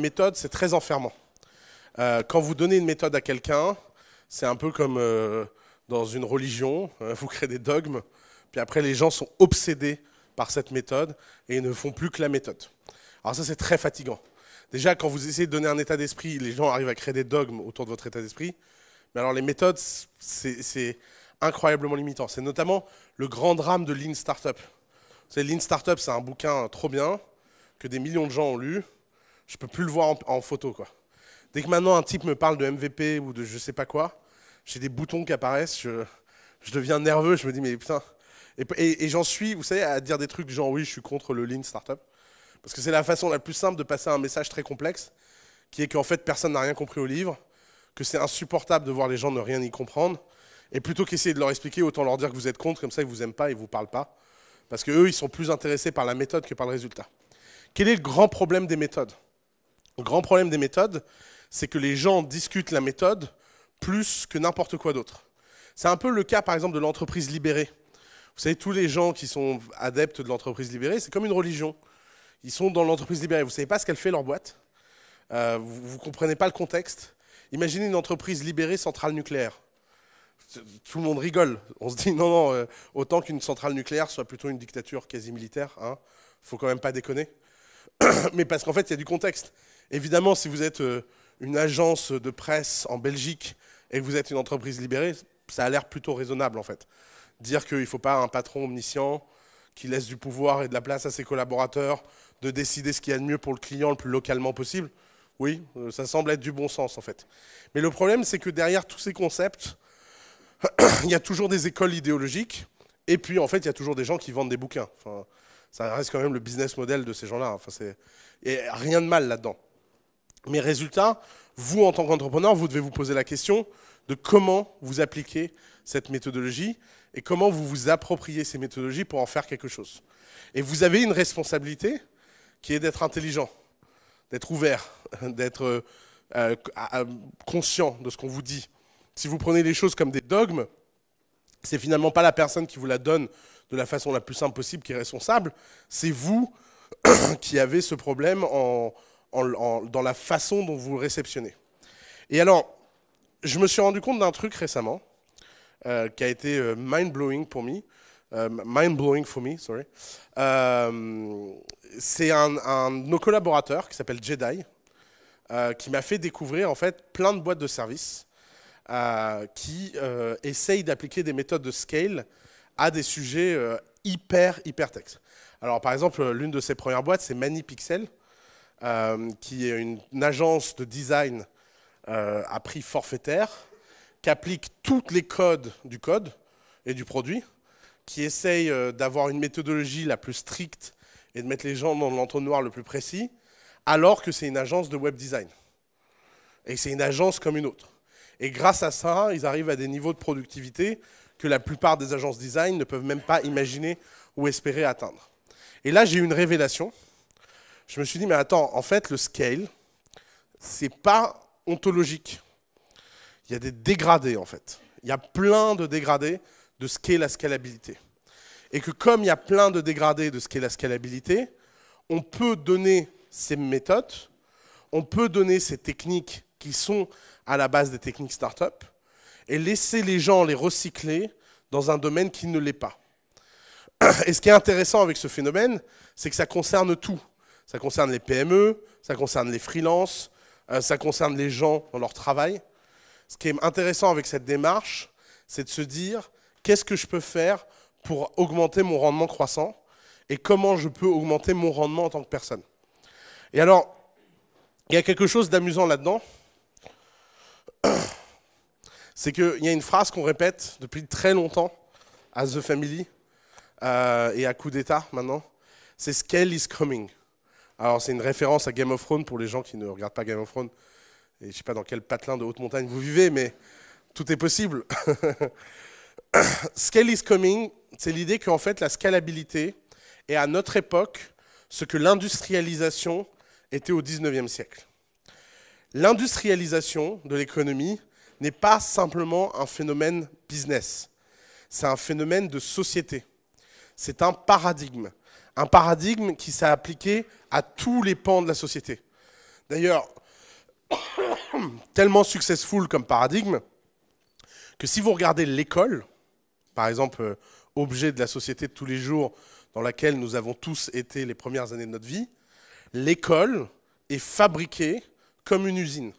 méthode, c'est très enfermant. Euh, quand vous donnez une méthode à quelqu'un, c'est un peu comme euh, dans une religion, hein, vous créez des dogmes, puis après les gens sont obsédés par cette méthode et ils ne font plus que la méthode. Alors ça c'est très fatigant. Déjà quand vous essayez de donner un état d'esprit, les gens arrivent à créer des dogmes autour de votre état d'esprit, mais alors les méthodes c'est incroyablement limitant. C'est notamment le grand drame de Lean Startup. C'est Lean Startup c'est un bouquin trop bien que des millions de gens ont lu, je peux plus le voir en, photo. Quoi. Dès que maintenant un type me parle de MVP ou de je sais pas quoi, j'ai des boutons qui apparaissent, je, deviens nerveux, je me dis mais putain. Et, j'en suis, vous savez, à dire des trucs genre oui, je suis contre le lean startup. Parce que c'est la façon la plus simple de passer un message très complexe, qui est qu'en fait personne n'a rien compris au livre, que c'est insupportable de voir les gens ne rien y comprendre. Et plutôt qu'essayer de leur expliquer, autant leur dire que vous êtes contre, comme ça ils vous aiment pas et vous parlent pas. Parce qu'eux, ils sont plus intéressés par la méthode que par le résultat. Quel est le grand problème des méthodes le grand problème des méthodes, c'est que les gens discutent la méthode plus que n'importe quoi d'autre. C'est un peu le cas, par exemple, de l'entreprise libérée. Vous savez, tous les gens qui sont adeptes de l'entreprise libérée, c'est comme une religion. Ils sont dans l'entreprise libérée. Vous ne savez pas ce qu'elle fait, leur boîte. Euh, vous ne comprenez pas le contexte. Imaginez une entreprise libérée centrale nucléaire. Tout le monde rigole. On se dit, non, non, euh, autant qu'une centrale nucléaire soit plutôt une dictature quasi militaire. Hein, faut quand même pas déconner. Mais parce qu'en fait, il y a du contexte. Évidemment, si vous êtes euh, une agence de presse en Belgique et que vous êtes une entreprise libérée, ça a l'air plutôt raisonnable en fait. Dire qu'il ne faut pas un patron omniscient qui laisse du pouvoir et de la place à ses collaborateurs de décider ce qu'il y a de mieux pour le client le plus localement possible, oui, euh, ça semble être du bon sens en fait. Mais le problème, c'est que derrière tous ces concepts, il y a toujours des écoles idéologiques et puis en fait, il y a toujours des gens qui vendent des bouquins. ça reste quand même le business model de ces gens-là. Enfin, et rien de mal là-dedans. Mais résultat, vous, en tant qu'entrepreneur, vous devez vous poser la question de comment vous appliquez cette méthodologie et comment vous vous appropriez ces méthodologies pour en faire quelque chose. Et vous avez une responsabilité qui est d'être intelligent, d'être ouvert, d'être euh, euh, conscient de ce qu'on vous dit. Si vous prenez les choses comme des dogmes, c'est finalement pas la personne qui vous la donne de la façon la plus simple possible qui est responsable, c'est vous qui avez ce problème en, dans la façon dont vous réceptionnez. Et alors, je me suis rendu compte d'un truc récemment euh, qui a été euh, mind-blowing pour moi. Euh, mind-blowing for me, sorry. c'est un, un, de nos collaborateurs qui s'appelle Jedi, qui m'a fait découvrir en fait plein de boîtes de services qui essayent d'appliquer des méthodes de scale à des sujets hyper, hyper textes. Alors par exemple, l'une de ses premières boîtes, c'est ManiPixel, euh, qui est une, agence de design euh, à prix forfaitaire, qui applique tous les codes du code et du produit, qui essaye euh, d'avoir une méthodologie la plus stricte et de mettre les gens dans l'entonnoir le plus précis, alors que c'est une agence de web design. Et c'est une agence comme une autre. Et grâce à ça, ils arrivent à des niveaux de productivité que la plupart des agences design ne peuvent même pas imaginer ou espérer atteindre. Et là, j'ai eu une révélation je me suis dit, mais attends, en fait, le scale, c'est pas ontologique. Il y a des dégradés, en fait. Il y a plein de dégradés de ce qu'est la scalabilité. Et que comme il y a plein de dégradés de ce qu'est la scalabilité, on peut donner ces méthodes, on peut donner ces techniques qui sont à la base des techniques start-up et laisser les gens les recycler dans un domaine qui ne l'est pas. Et ce qui est intéressant avec ce phénomène, c'est que ça concerne tout ça concerne les PME, ça concerne les freelances, euh, ça concerne les gens dans leur travail. Ce qui est intéressant avec cette démarche, c'est de se dire qu'est-ce que je peux faire pour augmenter mon rendement croissant et comment je peux augmenter mon rendement en tant que personne. Et alors, il y a quelque chose d'amusant là-dedans. C'est qu'il y a une phrase qu'on répète depuis très longtemps à The Family euh, et à Coup d'État maintenant. C'est Scale is coming. Alors c'est une référence à Game of Thrones pour les gens qui ne regardent pas Game of Thrones. Et je ne sais pas dans quel patelin de haute montagne vous vivez, mais tout est possible. Scale is coming, c'est l'idée qu'en fait la scalabilité est à notre époque ce que l'industrialisation était au 19e siècle. L'industrialisation de l'économie n'est pas simplement un phénomène business, c'est un phénomène de société, c'est un paradigme, un paradigme qui s'est appliqué à tous les pans de la société. D'ailleurs, tellement successful comme paradigme que si vous regardez l'école, par exemple, euh, objet de la société de tous les jours dans laquelle nous avons tous été les premières années de notre vie, l'école est fabriquée comme une usine.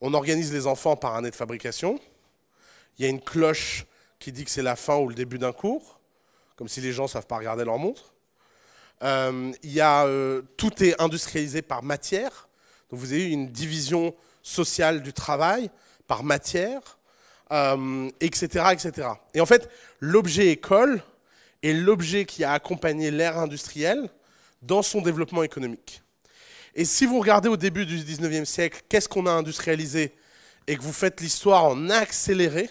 On organise les enfants par année de fabrication. Il y a une cloche qui dit que c'est la fin ou le début d'un cours comme si les gens ne savent pas regarder leur montre. Euh, il y a, euh, tout est industrialisé par matière. Donc vous avez une division sociale du travail par matière, etc., euh, etc. Et en fait, l'objet école est l'objet qui a accompagné l'ère industrielle dans son développement économique. Et si vous regardez au début du 19e siècle, qu'est-ce qu'on a industrialisé et que vous faites l'histoire en accéléré,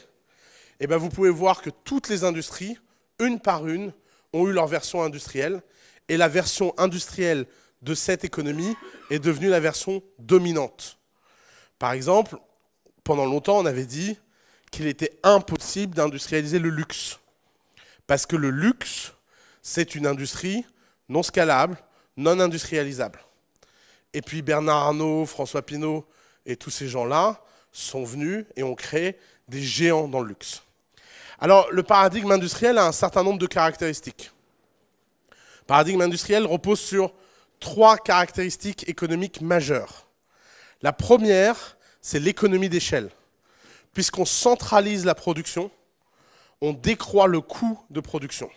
et eh bien vous pouvez voir que toutes les industries une par une, ont eu leur version industrielle. Et la version industrielle de cette économie est devenue la version dominante. Par exemple, pendant longtemps, on avait dit qu'il était impossible d'industrialiser le luxe. Parce que le luxe, c'est une industrie non scalable, non industrialisable. Et puis Bernard Arnault, François Pinault et tous ces gens-là sont venus et ont créé des géants dans le luxe. Alors, le paradigme industriel a un certain nombre de caractéristiques. Le paradigme industriel repose sur trois caractéristiques économiques majeures. La première, c'est l'économie d'échelle. Puisqu'on centralise la production, on décroît le coût de production.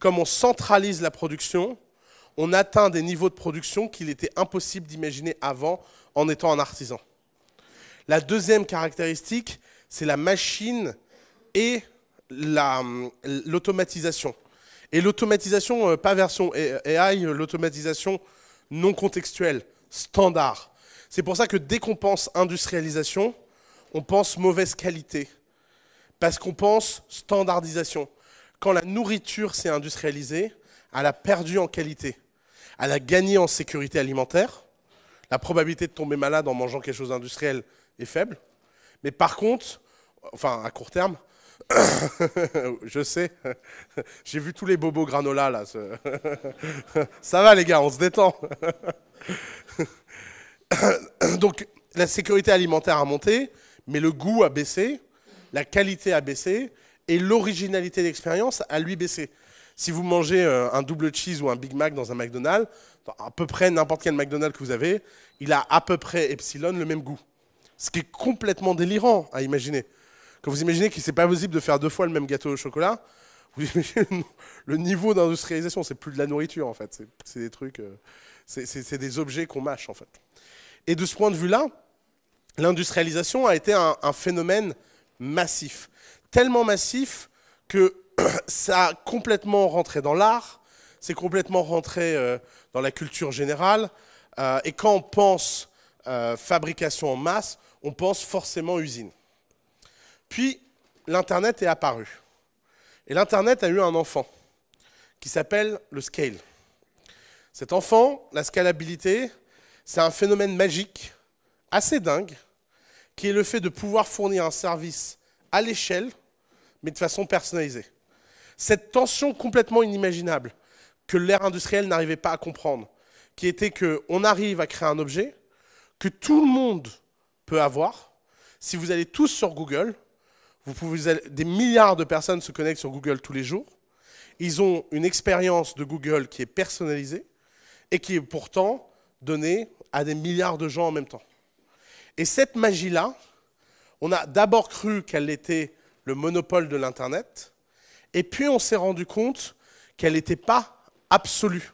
Comme on centralise la production, on atteint des niveaux de production qu'il était impossible d'imaginer avant en étant un artisan. La deuxième caractéristique, c'est la machine et l'automatisation. et l'automatisation, euh, pas version AI, euh, l'automatisation non contextuelle, standard. C'est pour ça que dès qu'on pense industrialisation, on pense mauvaise qualité. Parce qu'on pense standardisation. Quand la nourriture s'est industrialisée, elle a perdu en qualité. Elle a gagné en sécurité alimentaire. La probabilité de tomber malade en mangeant quelque chose industriel est faible. Mais par contre, enfin à court terme, je sais. J'ai vu tous les bobos granola là. Ça va les gars, on se détend. Donc la sécurité alimentaire a monté, mais le goût a baissé, la qualité a baissé et l'originalité d'expérience a lui baissé. Si vous mangez euh, un double cheese ou un Big Mac dans un McDonald's, à peu près n'importe quel McDonald's que vous avez, il a à peu près epsilon le même goût. Ce qui est complètement délirant à imaginer. Quand vous imaginez que c'est pas possible de faire deux fois le même gâteau au chocolat, le niveau d'industrialisation, c'est plus de la nourriture en fait, c'est des trucs, euh, c'est des objets qu'on mâche en fait. Et de ce point de vue-là, l'industrialisation a été un, un, phénomène massif, tellement massif que ça a complètement rentré dans l'art, c'est complètement rentré euh, dans la culture générale. Euh, et quand on pense fabrication en masse, on pense forcément usine. Puis l'Internet est apparu. Et l'Internet a eu un enfant qui s'appelle le scale. Cet enfant, la scalabilité, c'est un phénomène magique, assez dingue, qui est le fait de pouvoir fournir un service à l'échelle, mais de façon personnalisée. Cette tension complètement inimaginable que l'ère industrielle n'arrivait pas à comprendre, qui était qu'on arrive à créer un objet que tout le monde peut avoir. Si vous allez tous sur Google, pouvez, des milliards de personnes se connectent sur Google tous les jours. Ils ont une expérience de Google qui est personnalisée et qui est pourtant donnée à des milliards de gens en même temps. Et cette magie-là, on a d'abord cru qu'elle était le monopole de l'Internet, et puis on s'est rendu compte qu'elle n'était pas absolue.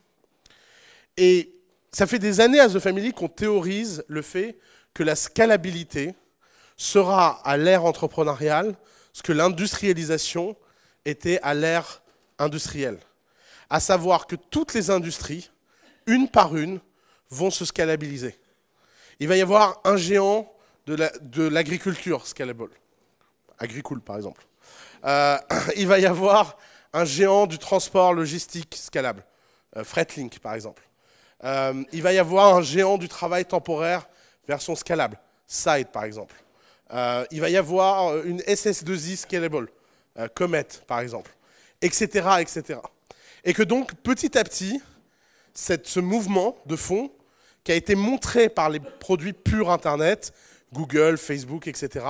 Et ça fait des années à The Family qu'on théorise le fait que la scalabilité, sera à l'ère entrepreneuriale ce que l'industrialisation était à l'ère industrielle. À savoir que toutes les industries, une par une, vont se scalabiliser. Il va y avoir un géant de l'agriculture scalable. agricole, par exemple. Euh, il va y avoir un géant du transport logistique scalable. Euh, Freightlink Fretlink, par exemple. Euh, il va y avoir un géant du travail temporaire version scalable. Side, par exemple. Euh, il va y avoir une SS2I scalable, euh, Comet par exemple, etc., etc. Et que donc, petit à petit, cette, ce mouvement de fond qui a été montré par les produits purs Internet, Google, Facebook, etc.,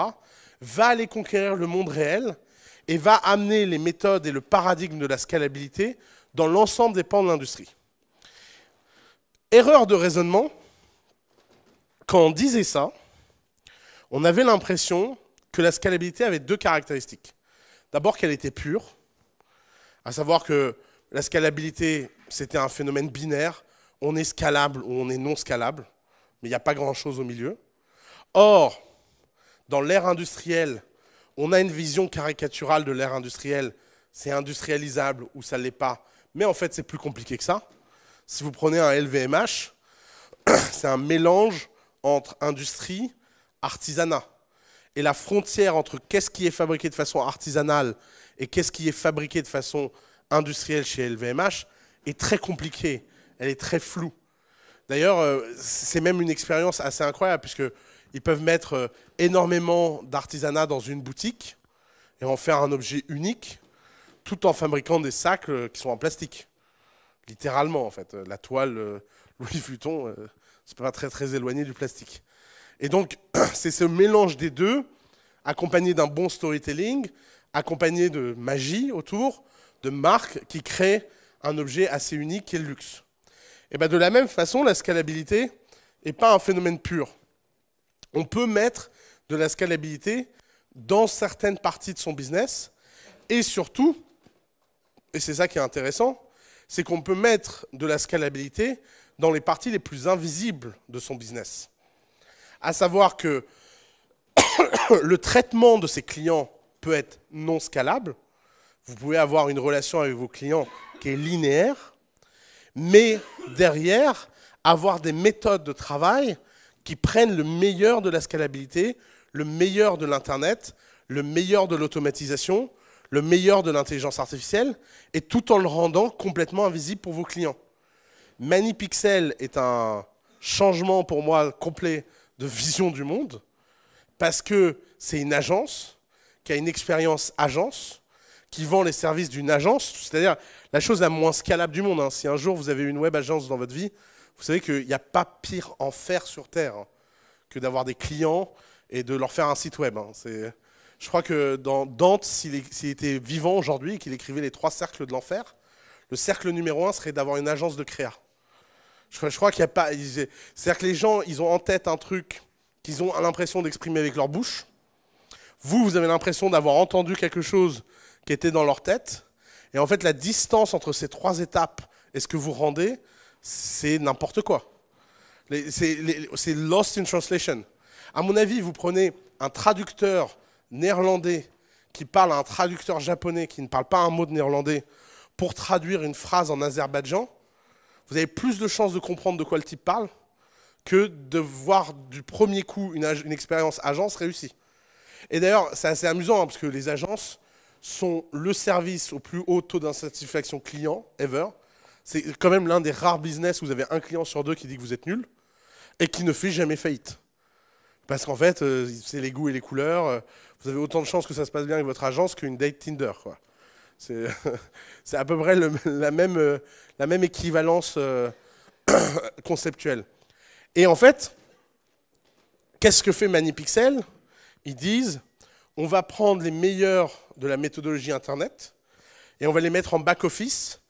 va aller conquérir le monde réel et va amener les méthodes et le paradigme de la scalabilité dans l'ensemble des pans de l'industrie. Erreur de raisonnement, quand on disait ça, on avait l'impression que la scalabilité avait deux caractéristiques. D'abord qu'elle était pure, à savoir que la scalabilité, c'était un phénomène binaire, on est scalable ou on est non scalable, mais il n'y a pas grand-chose au milieu. Or, dans l'ère industrielle, on a une vision caricaturale de l'ère industrielle, c'est industrialisable ou ça ne l'est pas, mais en fait c'est plus compliqué que ça. Si vous prenez un LVMH, c'est un mélange entre industrie, artisanat. Et la frontière entre qu'est-ce qui est fabriqué de façon artisanale et qu'est-ce qui est fabriqué de façon industrielle chez LVMH est très compliquée, elle est très floue. D'ailleurs, euh, c'est même une expérience assez incroyable, puisqu'ils peuvent mettre euh, énormément d'artisanat dans une boutique et en faire un objet unique, tout en fabriquant des sacs euh, qui sont en plastique. Littéralement, en fait. La toile Louis Vuitton, c'est pas très très éloigné du plastique. Et donc, c'est ce mélange des deux, accompagné d'un bon storytelling, accompagné de magie autour, de marque, qui crée un objet assez unique qui est le luxe. Et bien de la même façon, la scalabilité n'est pas un phénomène pur. On peut mettre de la scalabilité dans certaines parties de son business, et surtout, et c'est ça qui est intéressant, c'est qu'on peut mettre de la scalabilité dans les parties les plus invisibles de son business à savoir que le traitement de ces clients peut être non scalable. Vous pouvez avoir une relation avec vos clients qui est linéaire, mais derrière, avoir des méthodes de travail qui prennent le meilleur de la scalabilité, le meilleur de l'Internet, le meilleur de l'automatisation, le meilleur de l'intelligence artificielle, et tout en le rendant complètement invisible pour vos clients. Manipixel est un changement pour moi complet de vision du monde, parce que c'est une agence qui a une expérience agence, qui vend les services d'une agence, c'est-à-dire la chose la moins scalable du monde. Hein. Si un jour vous avez une web agence dans votre vie, vous savez qu'il n'y a pas pire enfer sur Terre hein, que d'avoir des clients et de leur faire un site web. Hein. Je crois que dans Dante, s'il était vivant aujourd'hui et qu'il écrivait les trois cercles de l'enfer, le cercle numéro un serait d'avoir une agence de créa. Je, crois qu'il n'y a pas. C'est-à-dire que les gens, ils ont en tête un truc qu'ils ont l'impression d'exprimer avec leur bouche. Vous, vous avez l'impression d'avoir entendu quelque chose qui était dans leur tête. Et en fait, la distance entre ces trois étapes et ce que vous rendez, c'est n'importe quoi. C'est lost in translation. À mon avis, vous prenez un traducteur néerlandais qui parle à un traducteur japonais qui ne parle pas un mot de néerlandais pour traduire une phrase en azerbaïdjan, vous avez plus de chances de comprendre de quoi le type parle que de voir du premier coup une, expérience agence réussie. Et d'ailleurs, c'est assez amusant, hein, parce que les agences sont le service au plus haut taux d'insatisfaction client ever. C'est quand même l'un des rares business où vous avez un client sur deux qui dit que vous êtes nul et qui ne fait jamais faillite. Parce qu'en fait, euh, c'est les goûts et les couleurs. Euh, vous avez autant de chances que ça se passe bien avec votre agence qu'une date Tinder. Quoi. C'est à peu près la, même, euh, la même équivalence euh, conceptuelle. Et en fait, qu'est-ce que fait Manipixel Ils disent, on va prendre les meilleurs de la méthodologie Internet et on va les mettre en back-office,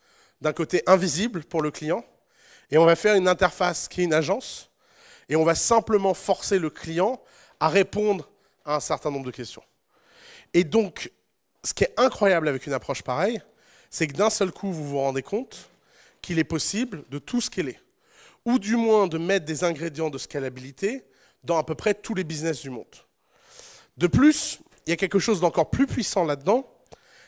d'un côté invisible pour le client, et on va faire une interface qui est une agence, et on va simplement forcer le client à répondre à un certain nombre de questions. Et donc, ce qui est incroyable avec une approche pareille, c'est que d'un seul coup, vous vous rendez compte qu'il est possible de tout scaler, ou du moins de mettre des ingrédients de scalabilité dans à peu près tous les business du monde. De plus, il y a quelque chose d'encore plus puissant là-dedans,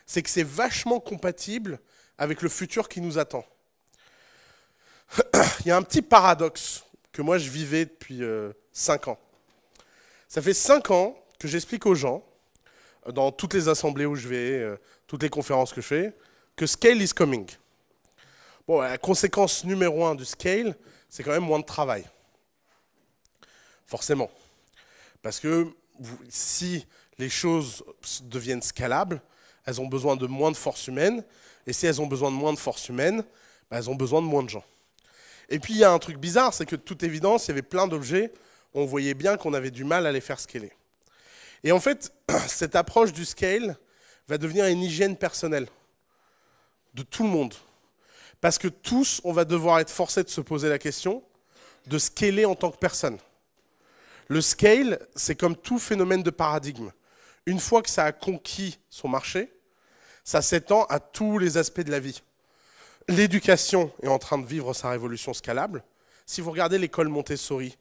c'est que c'est vachement compatible avec le futur qui nous attend. il y a un petit paradoxe que moi je vivais depuis 5 euh, ans. Ça fait 5 ans que j'explique aux gens dans toutes les assemblées où je vais, euh, toutes les conférences que je fais, que scale is coming. Bon, la conséquence numéro un du scale, c'est quand même moins de travail. Forcément. Parce que si les choses deviennent scalables, elles ont besoin de moins de force humaine. Et si elles ont besoin de moins de force humaine, bah, elles ont besoin de moins de gens. Et puis il y a un truc bizarre, c'est que de toute évidence, il y avait plein d'objets, on voyait bien qu'on avait du mal à les faire scaler. Et en fait, cette approche du scale va devenir une hygiène personnelle de tout le monde. Parce que tous, on va devoir être forcés de se poser la question de scaler en tant que personne. Le scale, c'est comme tout phénomène de paradigme. Une fois que ça a conquis son marché, ça s'étend à tous les aspects de la vie. L'éducation est en train de vivre sa révolution scalable. Si vous regardez l'école Montessori,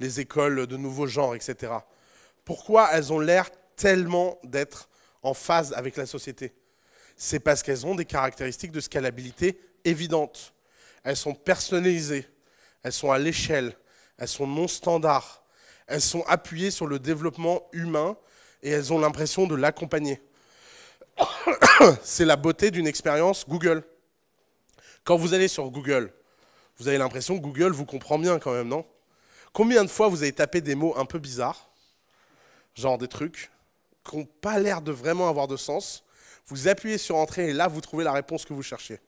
les écoles de nouveaux genres, etc., pourquoi elles ont l'air tellement d'être en phase avec la société C'est parce qu'elles ont des caractéristiques de scalabilité évidentes. Elles sont personnalisées, elles sont à l'échelle, elles sont non standards, elles sont appuyées sur le développement humain et elles ont l'impression de l'accompagner. C'est la beauté d'une expérience Google. Quand vous allez sur Google, vous avez l'impression que Google vous comprend bien quand même, non Combien de fois vous avez tapé des mots un peu bizarres genre des trucs qui n'ont pas l'air de vraiment avoir de sens. Vous appuyez sur Entrée et là, vous trouvez la réponse que vous cherchez.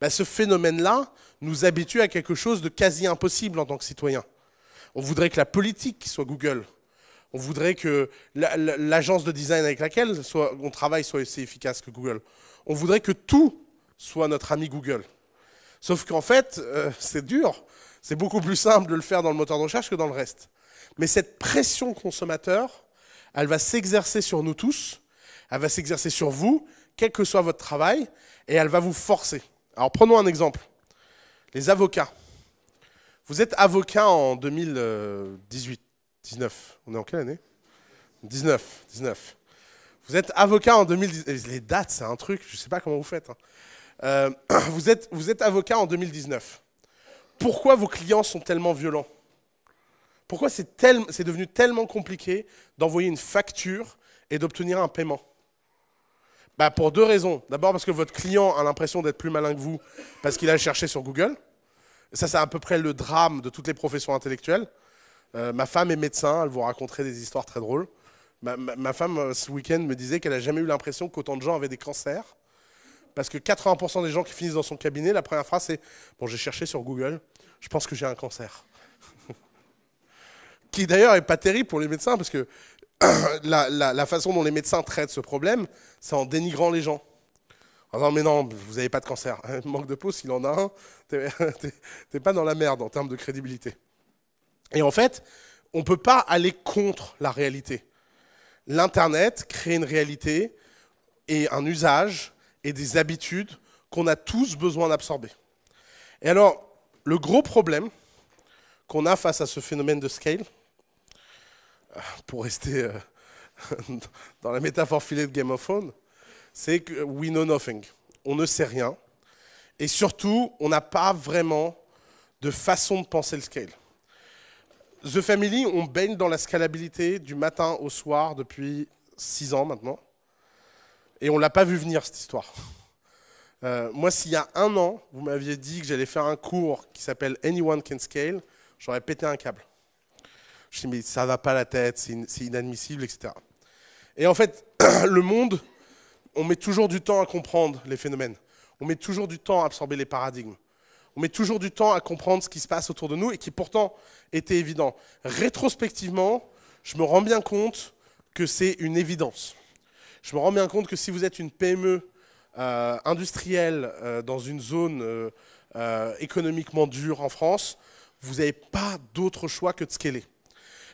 Ben, ce phénomène-là nous habitue à quelque chose de quasi impossible en tant que citoyen. On voudrait que la politique soit Google. On voudrait que l'agence de design avec laquelle on travaille soit aussi efficace que Google. On voudrait que tout soit notre ami Google. Sauf qu'en fait, euh, c'est dur. C'est beaucoup plus simple de le faire dans le moteur de recherche que dans le reste. Mais cette pression consommateur, elle va s'exercer sur nous tous, elle va s'exercer sur vous, quel que soit votre travail, et elle va vous forcer. Alors prenons un exemple. Les avocats. Vous êtes avocat en 2018, 19. On est en quelle année 19, 19. Vous êtes avocat en 2019. Les dates, c'est un truc, je ne sais pas comment vous faites. Hein. Euh, vous, êtes, vous êtes avocat en 2019. Pourquoi vos clients sont tellement violents pourquoi c'est devenu tellement compliqué d'envoyer une facture et d'obtenir un paiement bah Pour deux raisons. D'abord parce que votre client a l'impression d'être plus malin que vous parce qu'il a cherché sur Google. Ça, c'est à peu près le drame de toutes les professions intellectuelles. Euh, ma femme est médecin, elle vous raconterait des histoires très drôles. Ma, ma femme, euh, ce week-end, me disait qu'elle n'a jamais eu l'impression qu'autant de gens avaient des cancers. Parce que 80% des gens qui finissent dans son cabinet, la première phrase, c'est Bon, j'ai cherché sur Google, je pense que j'ai un cancer qui d'ailleurs n'est pas terrible pour les médecins, parce que la, façon dont les médecins traitent ce problème, c'est en dénigrant les gens. En ah disant, mais non, vous n'avez pas de cancer. manque de peau, s'il en a un, t'es pas dans la merde en termes de crédibilité. Et en fait, on ne peut pas aller contre la réalité. L'Internet crée une réalité et un usage et des habitudes qu'on a tous besoin d'absorber. Et alors, le gros problème qu'on a face à ce phénomène de scale, pour rester euh, dans la métaphore filée de Game of Thrones, c'est que we know nothing. On ne sait rien. Et surtout, on n'a pas vraiment de façon de penser le scale. The Family, on baigne dans la scalabilité du matin au soir depuis six ans maintenant. Et on ne l'a pas vu venir, cette histoire. Euh, moi, s'il y a un an, vous m'aviez dit que j'allais faire un cours qui s'appelle Anyone Can Scale, j'aurais pété un câble. Je dis, mais ça ne va pas la tête, c'est inadmissible, etc. Et en fait, le monde, on met toujours du temps à comprendre les phénomènes. On met toujours du temps à absorber les paradigmes. On met toujours du temps à comprendre ce qui se passe autour de nous et qui pourtant était évident. Rétrospectivement, je me rends bien compte que c'est une évidence. Je me rends bien compte que si vous êtes une PME euh, industrielle euh, dans une zone euh, économiquement dure en France, vous n'avez pas d'autre choix que de scaler.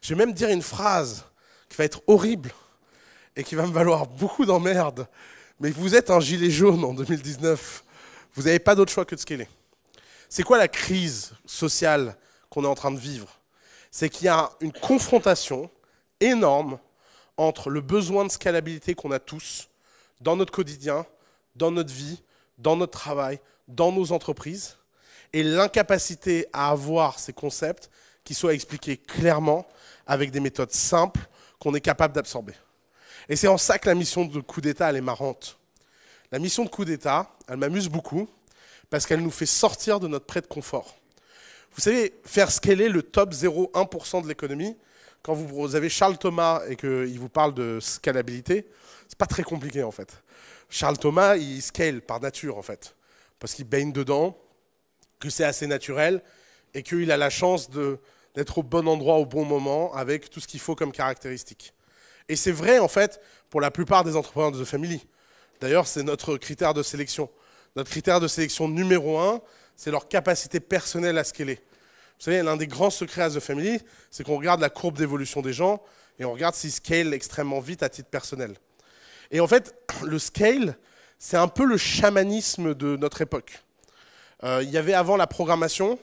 Je vais même dire une phrase qui va être horrible et qui va me valoir beaucoup d'emmerdes. Mais vous êtes un gilet jaune en 2019. Vous n'avez pas d'autre choix que de scaler. C'est quoi la crise sociale qu'on est en train de vivre C'est qu'il y a une confrontation énorme entre le besoin de scalabilité qu'on a tous dans notre quotidien, dans notre vie, dans notre travail, dans nos entreprises, et l'incapacité à avoir ces concepts qui soient expliqués clairement avec des méthodes simples qu'on est capable d'absorber. Et c'est en ça que la mission de coup d'État, elle est marrante. La mission de coup d'État, elle m'amuse beaucoup parce qu'elle nous fait sortir de notre prêt de confort. Vous savez, faire scaler le top 0,1% de l'économie, quand vous avez Charles Thomas et qu'il vous parle de scalabilité, c'est pas très compliqué en fait. Charles Thomas, il scale par nature en fait, parce qu'il baigne dedans, que c'est assez naturel et qu'il a la chance de d'être au bon endroit au bon moment avec tout ce qu'il faut comme caractéristiques. Et c'est vrai, en fait, pour la plupart des entrepreneurs de The Family. D'ailleurs, c'est notre critère de sélection. Notre critère de sélection numéro un, c'est leur capacité personnelle à scaler. Vous savez, l'un des grands secrets à The Family, c'est qu'on regarde la courbe d'évolution des gens et on regarde s'ils scalent extrêmement vite à titre personnel. Et en fait, le scale, c'est un peu le chamanisme de notre époque. Euh, il y avait avant la programmation,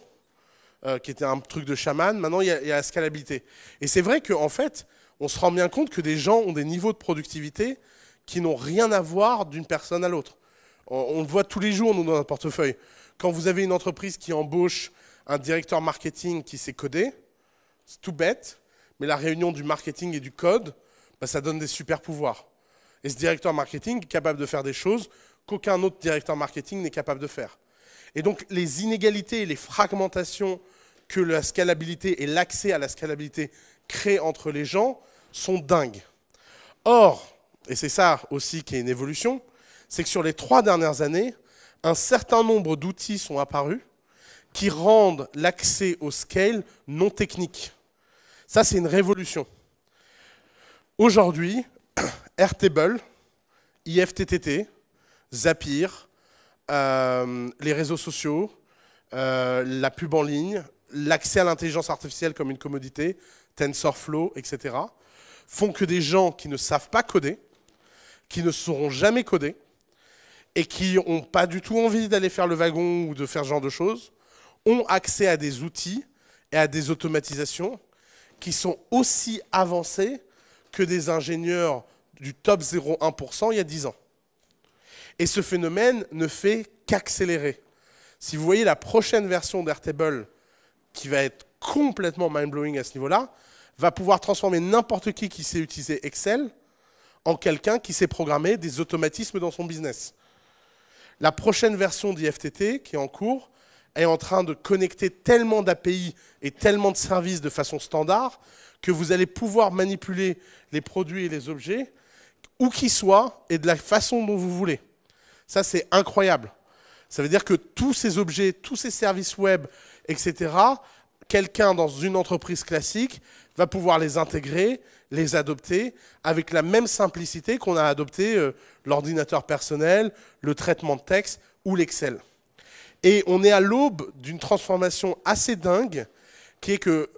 euh, qui était un truc de chaman. Maintenant, il y, a, il la scalabilité. Et c'est vrai qu'en fait, on se rend bien compte que des gens ont des niveaux de productivité qui n'ont rien à voir d'une personne à l'autre. On, le voit tous les jours, nous, dans notre portefeuille. Quand vous avez une entreprise qui embauche un directeur marketing qui sait coder, c'est tout bête, mais la réunion du marketing et du code, bah, ça donne des super pouvoirs. Et ce directeur marketing est capable de faire des choses qu'aucun autre directeur marketing n'est capable de faire. Et donc les inégalités et les fragmentations que la scalabilité et l'accès à la scalabilité créent entre les gens sont dingues. Or, et c'est ça aussi qui est une évolution, c'est que sur les trois dernières années, un certain nombre d'outils sont apparus qui rendent l'accès au scale non technique. Ça, c'est une révolution. Aujourd'hui, Airtable, IFTTT, Zapier, euh, les réseaux sociaux, euh, la pub en ligne, l'accès à l'intelligence artificielle comme une commodité, TensorFlow, etc., font que des gens qui ne savent pas coder, qui ne sauront jamais coder, et qui n'ont pas du tout envie d'aller faire le wagon ou de faire ce genre de choses, ont accès à des outils et à des automatisations qui sont aussi avancés que des ingénieurs du top 0,1% il y a 10 ans. Et ce phénomène ne fait qu'accélérer. Si vous voyez la prochaine version d'Airtable, qui va être complètement mind-blowing à ce niveau-là, va pouvoir transformer n'importe qui qui sait utiliser Excel en quelqu'un qui sait programmer des automatismes dans son business. La prochaine version d'IFTT, qui est en cours, est en train de connecter tellement d'API et tellement de services de façon standard que vous allez pouvoir manipuler les produits et les objets où qu'ils soient et de la façon dont vous voulez. Ça, c'est incroyable. Ça veut dire que tous ces objets, tous ces services web, etc., quelqu'un dans une entreprise classique va pouvoir les intégrer, les adopter avec la même simplicité qu'on a adopté euh, l'ordinateur personnel, le traitement de texte ou l'Excel. Et on est à l'aube d'une transformation assez dingue qui est que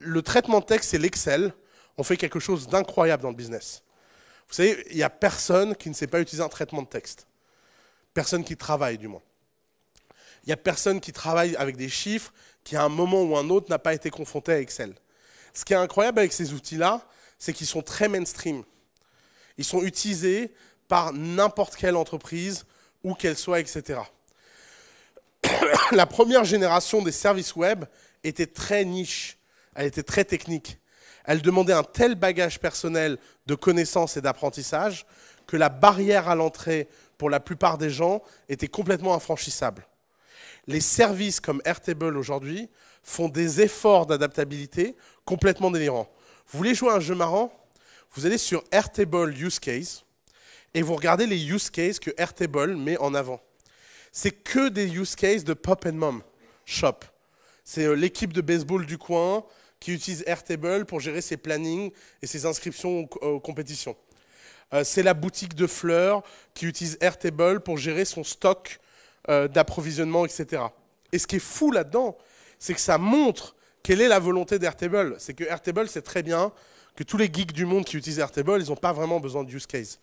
le traitement de texte et l'Excel ont fait quelque chose d'incroyable dans le business. Vous savez, il n'y a personne qui ne sait pas utiliser un traitement de texte. Personne qui travaille, du moins. Il n'y a personne qui travaille avec des chiffres qui, à un moment ou un autre, n'a pas été confronté à Excel. Ce qui est incroyable avec ces outils-là, c'est qu'ils sont très mainstream. Ils sont utilisés par n'importe quelle entreprise, où qu'elle soit, etc. La première génération des services web était très niche, elle était très technique. Elle demandait un tel bagage personnel de connaissances et d'apprentissage que la barrière à l'entrée pour la plupart des gens, était complètement infranchissable. Les services comme Airtable aujourd'hui font des efforts d'adaptabilité complètement délirants. Vous voulez jouer un jeu marrant Vous allez sur Airtable Use Case et vous regardez les use cases que Airtable met en avant. C'est que des use cases de Pop and Mom Shop. C'est euh, l'équipe de baseball du coin qui utilise Airtable pour gérer ses plannings et ses inscriptions aux compétitions. Euh, c'est la boutique de fleurs qui utilise Airtable pour gérer son stock euh, d'approvisionnement, etc. Et ce qui est fou là-dedans, c'est que ça montre quelle est la volonté d'Airtable. C'est que Airtable, sait très bien que tous les geeks du monde qui utilisent Airtable, ils n'ont pas vraiment besoin de use case.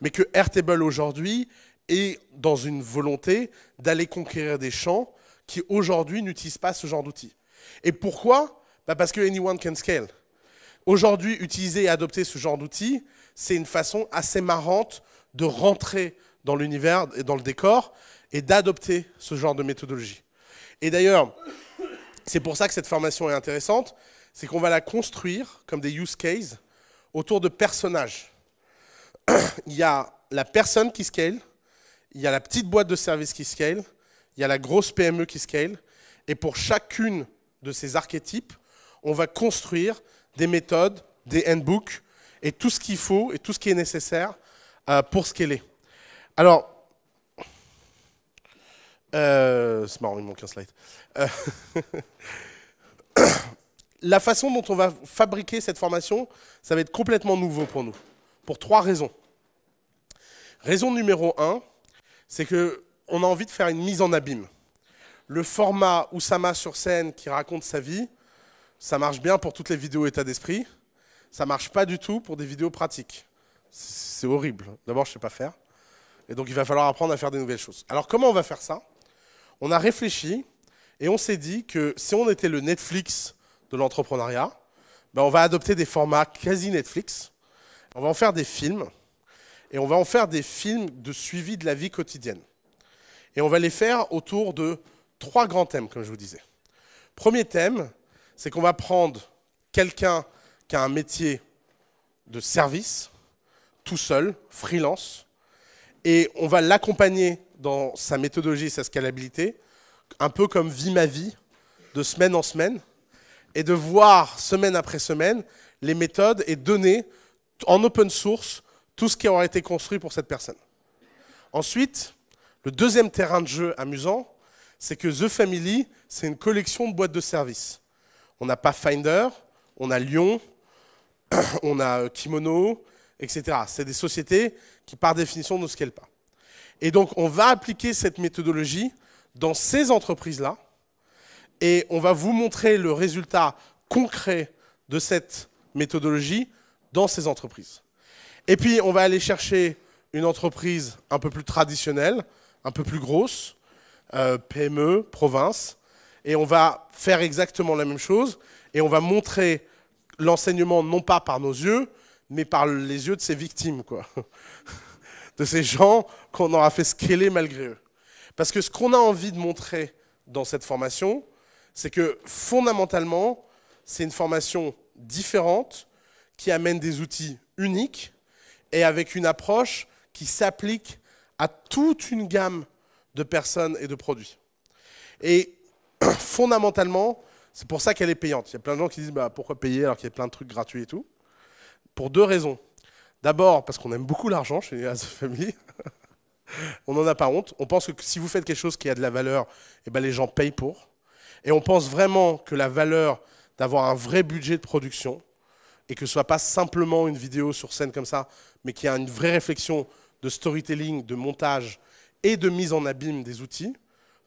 Mais que Airtable aujourd'hui est dans une volonté d'aller conquérir des champs qui aujourd'hui n'utilisent pas ce genre d'outils. Et pourquoi bah, Parce que anyone can scale. Aujourd'hui, utiliser et adopter ce genre d'outils, c'est une façon assez marrante de rentrer dans l'univers et dans le décor et d'adopter ce genre de méthodologie. Et d'ailleurs, c'est pour ça que cette formation est intéressante, c'est qu'on va la construire comme des use cases autour de personnages. il y a la personne qui scale, il y a la petite boîte de service qui scale, il y a la grosse PME qui scale, et pour chacune de ces archétypes, on va construire des méthodes, des handbooks, et tout ce qu'il faut et tout ce qui est nécessaire euh, pour ce qu'elle est. Alors, euh, c'est marrant, il manque un slide. Euh, la façon dont on va fabriquer cette formation, ça va être complètement nouveau pour nous, pour trois raisons. Raison numéro un, c'est que on a envie de faire une mise en abîme. Le format Oussama sur scène qui raconte sa vie, ça marche bien pour toutes les vidéos état d'esprit. Ça marche pas du tout pour des vidéos pratiques. C'est horrible. D'abord, je sais pas faire. Et donc, il va falloir apprendre à faire des nouvelles choses. Alors, comment on va faire ça On a réfléchi et on s'est dit que si on était le Netflix de l'entrepreneuriat, ben on va adopter des formats quasi Netflix. On va en faire des films. Et on va en faire des films de suivi de la vie quotidienne. Et on va les faire autour de trois grands thèmes, comme je vous disais. Premier thème, c'est qu'on va prendre quelqu'un qui a un métier de service, tout seul, freelance, et on va l'accompagner dans sa méthodologie et sa scalabilité, un peu comme vie ma vie, de semaine en semaine, et de voir semaine après semaine les méthodes et donner en open source tout ce qui aura été construit pour cette personne. Ensuite, le deuxième terrain de jeu amusant, c'est que The Family, c'est une collection de boîtes de services. On n'a pas Finder, on a Lyon, on a euh, Kimono, etc. C'est des sociétés qui, par définition, ne scalent pas. Et donc, on va appliquer cette méthodologie dans ces entreprises-là, et on va vous montrer le résultat concret de cette méthodologie dans ces entreprises. Et puis, on va aller chercher une entreprise un peu plus traditionnelle, un peu plus grosse, euh, PME, province, et on va faire exactement la même chose, et on va montrer l'enseignement non pas par nos yeux, mais par les yeux de ces victimes, quoi. de ces gens qu'on aura fait scaler malgré eux. Parce que ce qu'on a envie de montrer dans cette formation, c'est que fondamentalement, c'est une formation différente qui amène des outils uniques et avec une approche qui s'applique à toute une gamme de personnes et de produits. Et fondamentalement, c'est pour ça qu'elle est payante. Il y a plein de gens qui disent bah, pourquoi payer alors qu'il y a plein de trucs gratuits et tout. Pour deux raisons. D'abord, parce qu'on aime beaucoup l'argent chez As Family. on n'en a pas honte. On pense que si vous faites quelque chose qui a de la valeur, eh ben, les gens payent pour. Et on pense vraiment que la valeur d'avoir un vrai budget de production, et que ce ne soit pas simplement une vidéo sur scène comme ça, mais qu'il y a une vraie réflexion de storytelling, de montage et de mise en abîme des outils,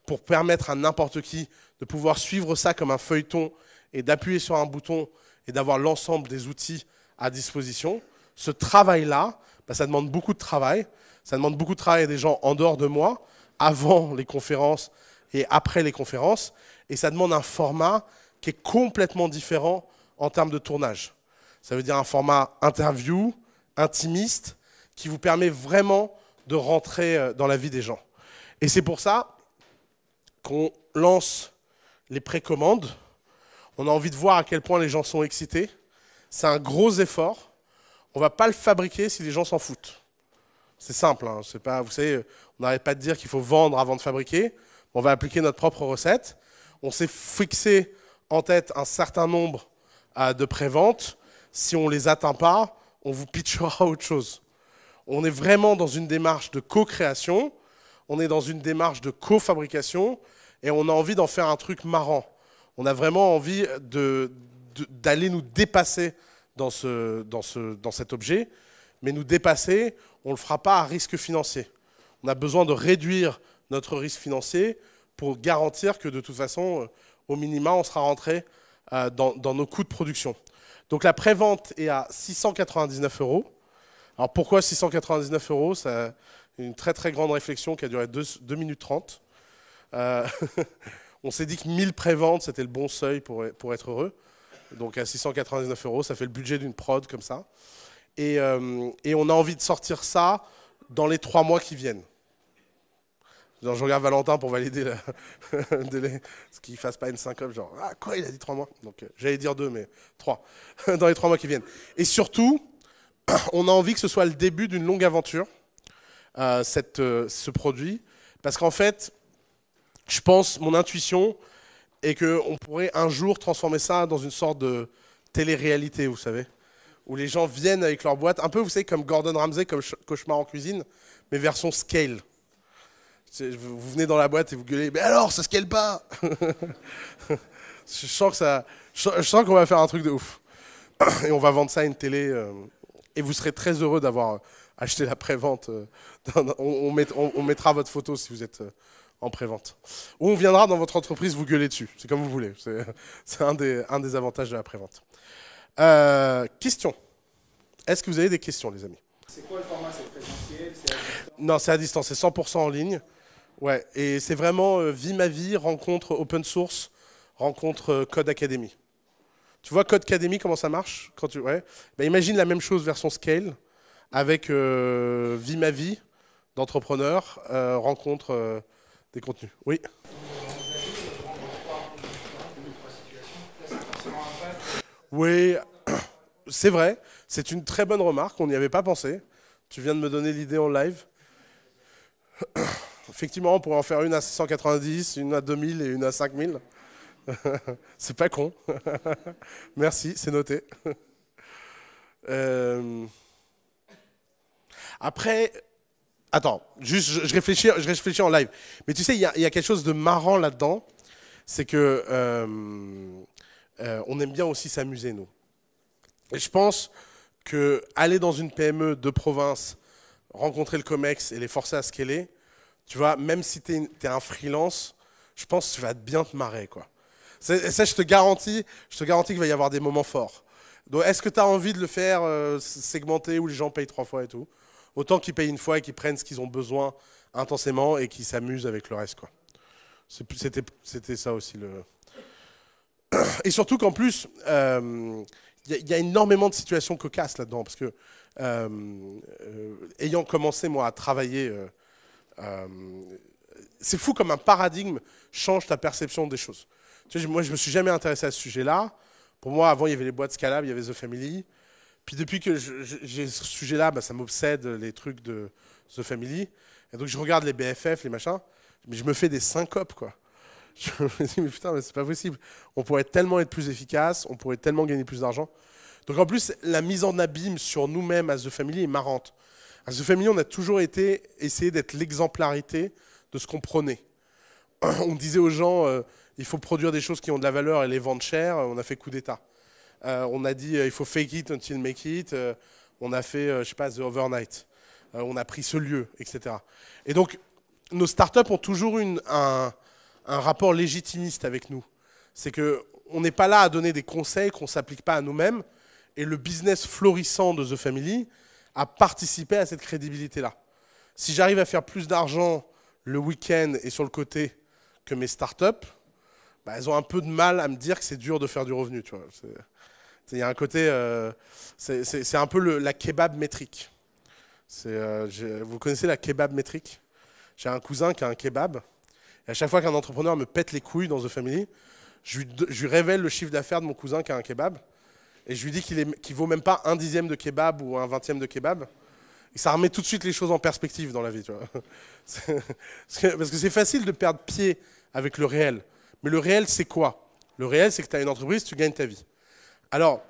pour permettre à n'importe qui de pouvoir suivre ça comme un feuilleton et d'appuyer sur un bouton et d'avoir l'ensemble des outils à disposition. Ce travail-là, bah, ça demande beaucoup de travail. Ça demande beaucoup de travail des gens en dehors de moi, avant les conférences et après les conférences. Et ça demande un format qui est complètement différent en termes de tournage. Ça veut dire un format interview, intimiste, qui vous permet vraiment de rentrer euh, dans la vie des gens. Et c'est pour ça, qu'on lance les précommandes. On a envie de voir à quel point les gens sont excités. C'est un gros effort. On va pas le fabriquer si les gens s'en foutent. C'est simple. Hein. C'est pas, vous savez, on n'arrête pas de dire qu'il faut vendre avant de fabriquer. On va appliquer notre propre recette. On s'est fixé en tête un certain nombre euh, de préventes. Si on les atteint pas, on vous pitchera autre chose. On est vraiment dans une démarche de co-création. On est dans une démarche de co-fabrication et on a envie d'en faire un truc marrant. On a vraiment envie d'aller nous dépasser dans, cet objet, mais nous dépasser, on ne le fera pas à risque financier. On a besoin de réduire notre risque financier pour garantir que de toute façon, euh, au minima, on sera rentré euh, dans, nos coûts de production. Donc la prévente est à 699 euros. Alors pourquoi 699 euros C'est une très très grande réflexion qui a duré 2, 2 minutes 30. Euh, on s'est dit que 1000 préventes, c'était le bon seuil pour, pour être heureux. Donc à 699 euros, ça fait le budget d'une prod comme ça. Euh, et, on a envie de sortir ça dans les trois mois qui viennent. je regarde Valentin pour valider le, délai, ce qu'il ne fasse pas une syncope, genre, ah quoi, il a dit trois mois Donc euh, j'allais dire deux, mais trois, dans les trois mois qui viennent. Et surtout, on a envie que ce soit le début d'une longue aventure, cette, ce produit, parce qu'en fait, je pense, mon intuition est qu'on pourrait un jour transformer ça dans une sorte de télé-réalité, vous savez, où les gens viennent avec leur boîte, un peu, vous savez, comme Gordon Ramsay, comme Cauchemar en cuisine, mais version scale. Vous venez dans la boîte et vous gueulez, mais alors, ça scale pas Je sens que ça, je sens qu'on va faire un truc de ouf. Et on va vendre ça à une télé. Euh, et vous serez très heureux d'avoir euh, acheté la prévente. vente euh, on mettra votre photo si vous êtes en prévente. Ou on viendra dans votre entreprise vous gueuler dessus. C'est comme vous voulez. C'est un des, un des, avantages de la prévente. vente euh, question. Est-ce que vous avez des questions, les amis C'est quoi le format C'est présentiel Non, c'est à distance. C'est 100% en ligne. Ouais. Et c'est vraiment vimavie euh, rencontre open source, rencontre euh, Code Academy. Tu vois Code Academy comment ça marche Quand tu ouais. Bah, imagine la même chose version scale avec vie ma d'entrepreneur, rencontre contenus. Oui. Oui, c'est vrai, c'est une très bonne remarque, on n'y avait pas pensé. Tu viens de me donner l'idée en live. Effectivement, on pourrait en faire une à 690, une à 2000 et une à 5000. c'est pas con. Merci, c'est noté. Euh, après, Attends, juste, je, réfléchis, je réfléchis en live. Mais tu sais, il y, a, quelque chose de marrant là-dedans. C'est que euh, euh, on aime bien aussi s'amuser, nous. Et je pense que aller dans une PME de province, rencontrer le COMEX et les forcer à ce qu'elle tu vois, même si tu es, un freelance, je pense que tu vas bien te marrer, quoi. Et ça, je te garantis, je te garantis qu'il va y avoir des moments forts. Donc, est-ce que tu as envie de le faire euh, segmenter où les gens payent trois fois et tout Autant qu'ils payent une fois et qu'ils prennent ce qu'ils ont besoin intensément et qu'ils s'amusent avec le reste. Quoi. C'était, c'était ça aussi le. Et surtout qu'en plus, il euh, y, a énormément de situations cocasses là-dedans. Parce que, euh, euh, ayant commencé moi à travailler, c'est fou comme un paradigme change ta perception des choses. moi, je ne me suis jamais intéressé à ce sujet-là. Pour moi, avant, il y avait les boîtes Scalab, il y avait The Family. Puis depuis que j'ai ce sujet-là, bah, ça m'obsède euh, les trucs de The Family. Et donc je regarde les BFF, les machins, mais je me fais des syncopes, quoi. Je me dis, mais putain, mais c'est pas possible. On pourrait tellement être plus efficace, on pourrait tellement gagner plus d'argent. Donc en plus, la mise en abîme sur nous-mêmes à The Family est marrante. À The Family, on a toujours été essayé d'être l'exemplarité de ce qu'on prenait. On disait aux gens, euh, il faut produire des choses qui ont de la valeur et les vendre cher, euh, on a fait coup d'État. Euh, on a dit euh, il faut fake it until make it. Euh, on a fait, je sais pas, The Overnight. on a pris ce lieu, etc. Et donc, nos startups ont toujours une, un, rapport légitimiste avec nous. C'est que on n'est pas là à donner des conseils qu'on ne s'applique pas à nous-mêmes. Et le business florissant de The Family a participé à cette crédibilité-là. Si j'arrive à faire plus d'argent le week-end et sur le côté que mes startups, bah, elles ont un peu de mal à me dire que c'est dur de faire du revenu. Tu vois. Il y a un côté, euh, c'est un peu la kebab métrique. Euh, vous connaissez la kebab métrique J'ai un cousin qui a un kebab. Et à chaque fois qu'un entrepreneur me pète les couilles dans The Family, je lui, révèle le chiffre d'affaires de mon cousin qui a un kebab. Et je lui dis qu'il ne vaut même pas un dixième de kebab ou un vingtième de kebab. Et ça remet tout de suite les choses en perspective dans la vie. Parce que c'est facile de perdre pied avec le réel. Mais le réel, c'est quoi Le réel, c'est que tu as une entreprise, tu gagnes ta vie. Alors,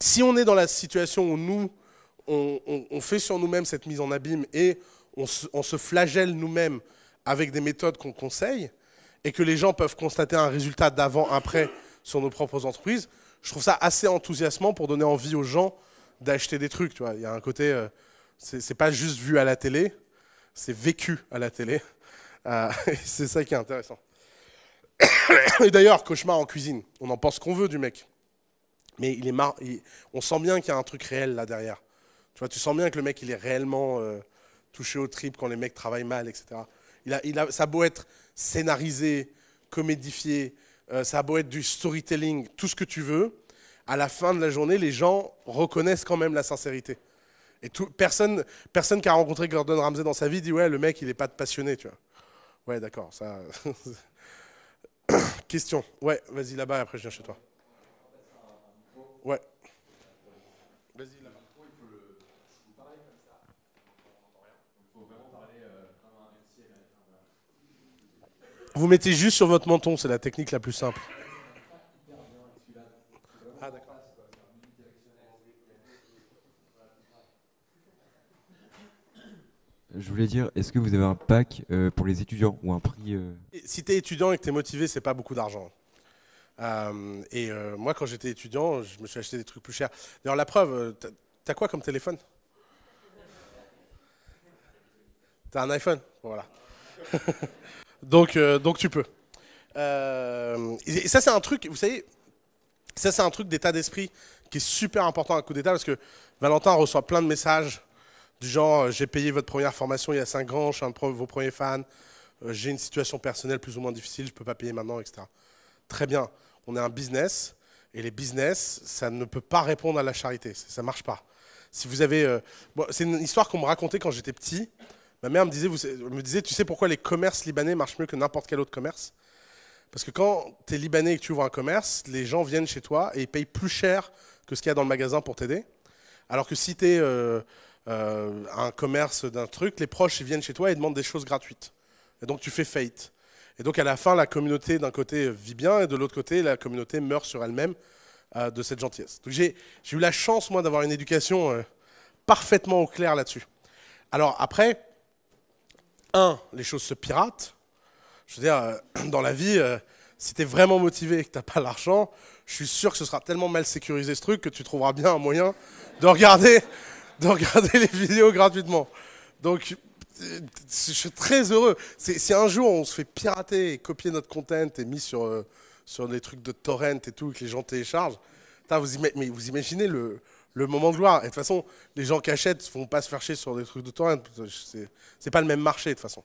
si on est dans la situation où nous, on, fait sur nous-mêmes cette mise en abîme et on se, flagelle nous-mêmes avec des méthodes qu'on conseille, et que les gens peuvent constater un résultat d'avant-après sur nos propres entreprises, je trouve ça assez enthousiasmant pour donner envie aux gens d'acheter des trucs. Tu vois. Il y a un côté, euh, ce c'est pas juste vu à la télé, c'est vécu à la télé. Euh, c'est ça qui est intéressant. Et d'ailleurs, cauchemar en cuisine, on en pense qu'on veut du mec. Mais on sent bien qu'il y a un truc réel là derrière. Tu vois, tu sens bien que le mec, il est réellement euh, touché au trip quand les mecs travaillent mal, etc. ça a beau être scénarisé, comédifié, euh, ça a beau être du storytelling, tout ce que tu veux. À la fin de la journée, les gens reconnaissent quand même la sincérité. Et personne, personne qui a rencontré Gordon Ramsay dans sa vie dit ouais, le mec, il n'est pas passionné, tu vois. Ouais, d'accord, ça. Question. Ouais, vas-y là-bas, et après je viens chez toi. Vous mettez juste sur votre menton, c'est la technique la plus simple. Ah, je voulais dire, est-ce que vous avez un pack euh, pour les étudiants ou un prix euh Si tu es étudiant et que tu es motivé, c'est pas beaucoup d'argent. Euh, et moi, quand j'étais étudiant, je me suis acheté des trucs plus chers. D'ailleurs, la preuve, t'as quoi comme téléphone T'as un iPhone Voilà. Euh, donc, tu peux. Euh, et ça, c'est un truc, vous savez, ça, c'est un truc d'état d'esprit qui est super important à coup d'état parce que Valentin reçoit plein de messages du genre euh, j'ai payé votre première formation il y a 5 ans, je suis un de vos premiers fans, j'ai une situation personnelle plus ou moins difficile, je ne peux pas payer maintenant, etc. Très bien, on est un business et les business, ça ne peut pas répondre à la charité, ça ne marche pas. Si vous avez, c'est une histoire qu'on me racontait quand j'étais petit. Ma mère me disait, tu sais pourquoi les commerces libanais marchent mieux que n'importe quel autre commerce Parce que quand tu es libanais et que tu ouvres un commerce, les gens viennent chez toi et ils payent plus cher que ce qu'il y a dans le magasin pour t'aider. Alors que si tu es euh, euh, un commerce d'un truc, les proches viennent chez toi et demandent des choses gratuites. Et donc tu fais faillite. Et donc à la fin, la communauté d'un côté vit bien et de l'autre côté, la communauté meurt sur elle-même euh, de cette gentillesse. Donc j'ai eu la chance, moi, d'avoir une éducation parfaitement au clair là-dessus. Alors après, un, les choses se piratent. Je veux dire, euh, dans la vie, euh, si tu es vraiment motivé et que tu n'as pas l'argent, je suis sûr que ce sera tellement mal sécurisé ce truc que tu trouveras bien un moyen de regarder, de regarder les vidéos gratuitement. Donc, euh, je suis très heureux. Si un jour on se fait pirater et copier notre content et mis sur, sur des trucs de torrent et tout, que les gens téléchargent, vous, mais vous imaginez le, le moment de gloire. Et de toute façon, les gens qui achètent ne vont pas se faire chier sur des trucs de Ce C'est pas le même marché, de toute façon.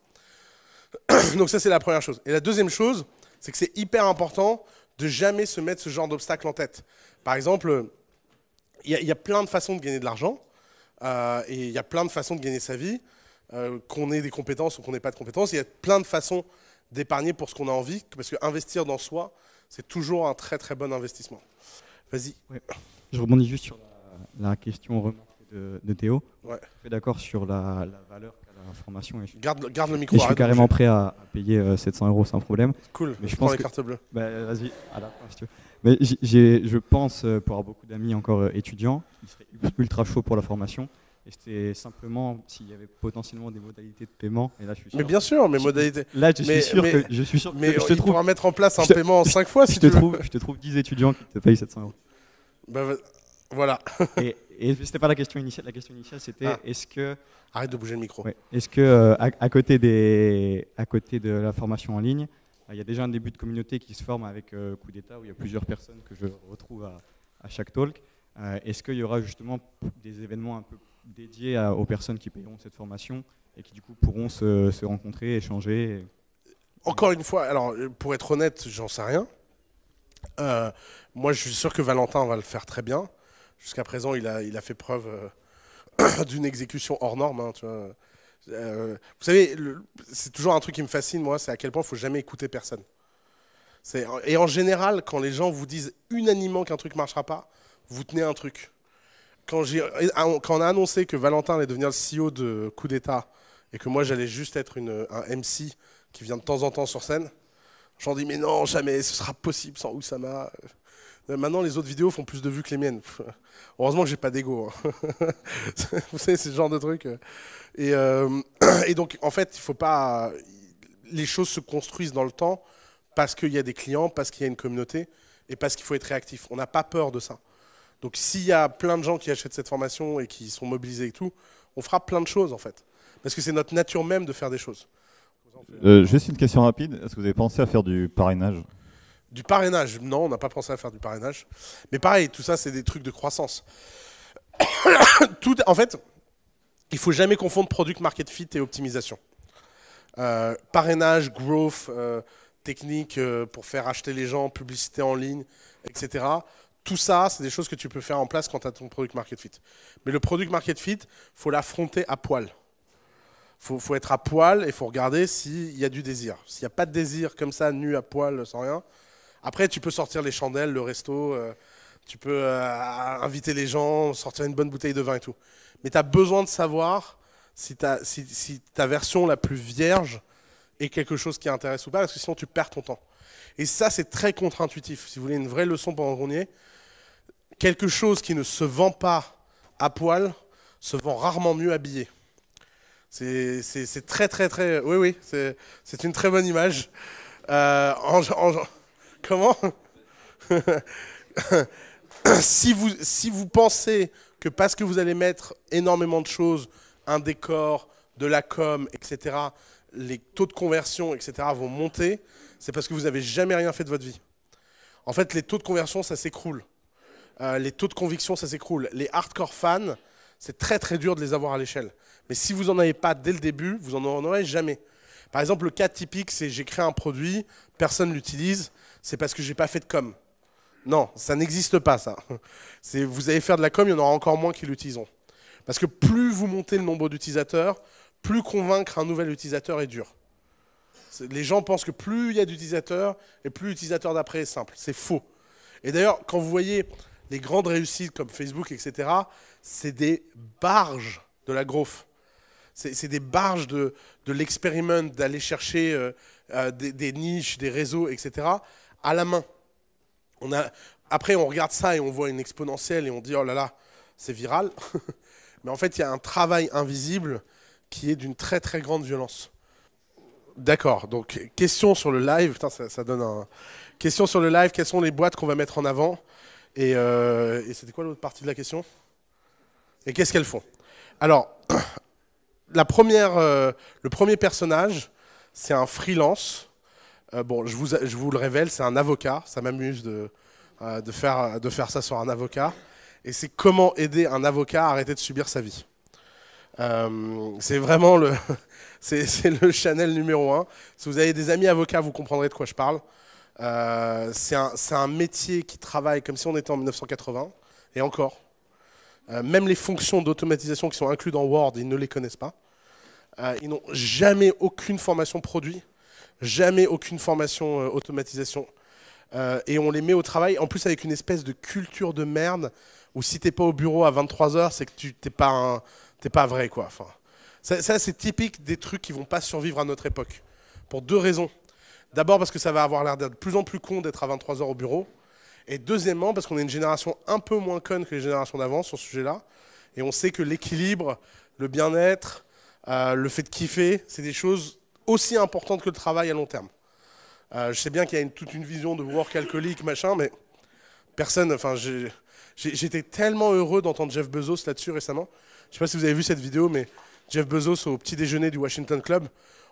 Donc, ça, c'est la première chose. Et la deuxième chose, c'est que c'est hyper important de jamais se mettre ce genre d'obstacle en tête. Par exemple, il y, a plein de façons de gagner de l'argent euh, et il y a plein de façons de gagner sa vie, euh, qu'on ait des compétences ou qu'on n'ait pas de compétences. Il y a plein de façons d'épargner pour ce qu'on a envie, parce que investir dans soi, c'est toujours un très très bon investissement. Vas-y. Je rebondis juste sur la question remontée de, Théo. Je suis d'accord sur la, valeur qu'a la formation. Et je, garde, le micro. je suis carrément prêt à, payer 700 euh, euros sans problème. Cool, mais je, pense les Vas-y, je pense, pour avoir beaucoup d'amis encore euh, étudiants, il serait ultra chaud pour la formation. Et c'était simplement s'il y avait potentiellement des modalités de paiement. Et là, je suis sûr mais bien sûr, mes modalités. Là, je suis sûr que je suis sûr. Mais je te trouve. mettre en place un paiement en 5 fois. si te tu trouve, veux. je te trouve 10 étudiants qui te payent 700 euros. Bah, voilà. et, et c'était pas la question initiale. La question initiale, c'était ah. est-ce que. Arrête de bouger le micro. est-ce que, euh, à, côté des, à côté de la formation en ligne, euh, il y a déjà un début de communauté qui se forme avec euh, Coup d'État, où il y a plusieurs personnes que je retrouve à, chaque talk. est-ce qu'il y aura justement des événements un peu dédiés aux personnes qui paieront cette formation et qui du coup pourront se, rencontrer, échanger Encore une fois, alors pour être honnête, j'en sais rien. moi, je suis sûr que Valentin va le faire très bien. Jusqu'à présent, il a, fait preuve euh, d'une exécution hors norme. Hein, euh, vous savez, c'est toujours un truc qui me fascine, moi, c'est à quel point il faut jamais écouter personne. Et en général, quand les gens vous disent unanimement qu'un truc ne marchera pas, vous tenez un truc. Ah, quand, on a annoncé que Valentin allait devenir le CEO de Coup d'État et que moi j'allais juste être un MC qui vient de temps en temps sur scène, j'en dis mais non, jamais, ce sera possible sans Oussama. Euh, maintenant, les autres vidéos font plus de vues que les miennes. heureusement que j'ai pas d'ego. Hein. Vous savez, c'est ce genre de truc. Euh. Euh, et, donc, en fait, il faut pas. Les choses se construisent dans le temps parce qu'il y a des clients, parce qu'il y a une communauté et parce qu'il faut être réactif. On n'a pas peur de ça. Donc, s'il y a plein de gens qui achètent cette formation et qui sont mobilisés et tout, on fera plein de choses en fait. Parce que c'est notre nature même de faire des choses. juste une question rapide. Est-ce que vous avez pensé à faire du parrainage du parrainage, non, on n'a pas pensé à faire du parrainage. Mais pareil, tout ça, c'est des trucs de croissance. tout, en fait, il faut jamais confondre produit market fit et optimisation. Euh, parrainage, growth, euh, technique euh, pour faire acheter les gens, publicité en ligne, etc. Tout ça, c'est des choses que tu peux faire en place quand tu as ton product market fit. Mais le product market fit, faut l'affronter à poil. Faut, faut être à poil et faut regarder s'il y a du désir. S'il n'y a pas de désir comme ça, nu à poil, sans rien, après, tu peux sortir les chandelles, le resto, euh, tu peux euh, inviter les gens, sortir une bonne bouteille de vin et tout. Mais tu as besoin de savoir si, si, ta version la plus vierge est quelque chose qui intéresse ou pas, parce que sinon tu perds ton temps. Et ça, c'est très contre-intuitif. Si vous voulez une vraie leçon pendant qu'on y quelque chose qui ne se vend pas à poil se vend rarement mieux habillé. C'est très, très, très. Oui, oui, c'est une très bonne image. Euh, en, en, Comment si, vous, si vous pensez que parce que vous allez mettre énormément de choses, un décor, de la com, etc., les taux de conversion, etc., vont monter, c'est parce que vous n'avez jamais rien fait de votre vie. En fait, les taux de conversion, ça s'écroule. Euh, les taux de conviction, ça s'écroule. Les hardcore fans, c'est très très dur de les avoir à l'échelle. Mais si vous n'en avez pas dès le début, vous n'en aurez jamais. Par exemple, le cas typique, c'est j'ai créé un produit, personne l'utilise, c'est parce que je n'ai pas fait de com. Non, ça n'existe pas ça. Vous allez faire de la com, il y en aura encore moins qui l'utilisent. Parce que plus vous montez le nombre d'utilisateurs, plus convaincre un nouvel utilisateur est dur. Les gens pensent que plus il y a d'utilisateurs, et plus l'utilisateur d'après est simple. C'est faux. Et d'ailleurs, quand vous voyez les grandes réussites comme Facebook, etc., c'est des barges de la growth. C'est des barges de, l'expériment, d'aller chercher euh, euh, des, niches, des réseaux, etc à la main. après, on regarde ça et on voit une exponentielle et on dit, oh là là, c'est viral. Mais en fait, il y a un travail invisible qui est d'une très très grande violence. D'accord, donc question sur le live, ça, donne un... Question sur le live, quelles sont les boîtes qu'on va mettre en avant Et, euh, c'était quoi l'autre partie de la question Et qu'est-ce qu'elles font Alors, la première, euh, le premier personnage, c'est un freelance euh, bon, je vous, vous, le révèle, c'est un avocat. Ça m'amuse euh, de, faire, ça sur un avocat. Et c'est comment aider un avocat à arrêter de subir sa vie. Euh, c'est vraiment le, c'est, Chanel numéro un. Si vous avez des amis avocats, vous comprendrez de quoi je parle. c'est, un, un, métier qui travaille comme si on était en 1980, et encore. même les fonctions d'automatisation qui sont incluses dans Word, ils ne les connaissent pas. ils n'ont jamais aucune formation produit jamais aucune formation euh, automatisation. Euh, et on les met au travail, en plus avec une espèce de culture de merde, où si t'es pas au bureau à 23h, c'est que tu t'es pas, un, pas vrai. quoi. Enfin, ça, c'est typique des trucs qui vont pas survivre à notre époque. Pour deux raisons. D'abord parce que ça va avoir l'air d'être de plus en plus con d'être à 23h au bureau. Et deuxièmement, parce qu'on est une génération un peu moins conne que les générations d'avant sur ce sujet-là. Et on sait que l'équilibre, le bien-être, euh, le fait de kiffer, c'est des choses aussi importante que le travail à long terme. Euh, je sais bien qu'il y a une, toute une vision de work alcoolique, machin, mais personne. Enfin, j'étais tellement heureux d'entendre Jeff Bezos là-dessus récemment. Je sais pas si vous avez vu cette vidéo, mais Jeff Bezos au petit déjeuner du Washington Club,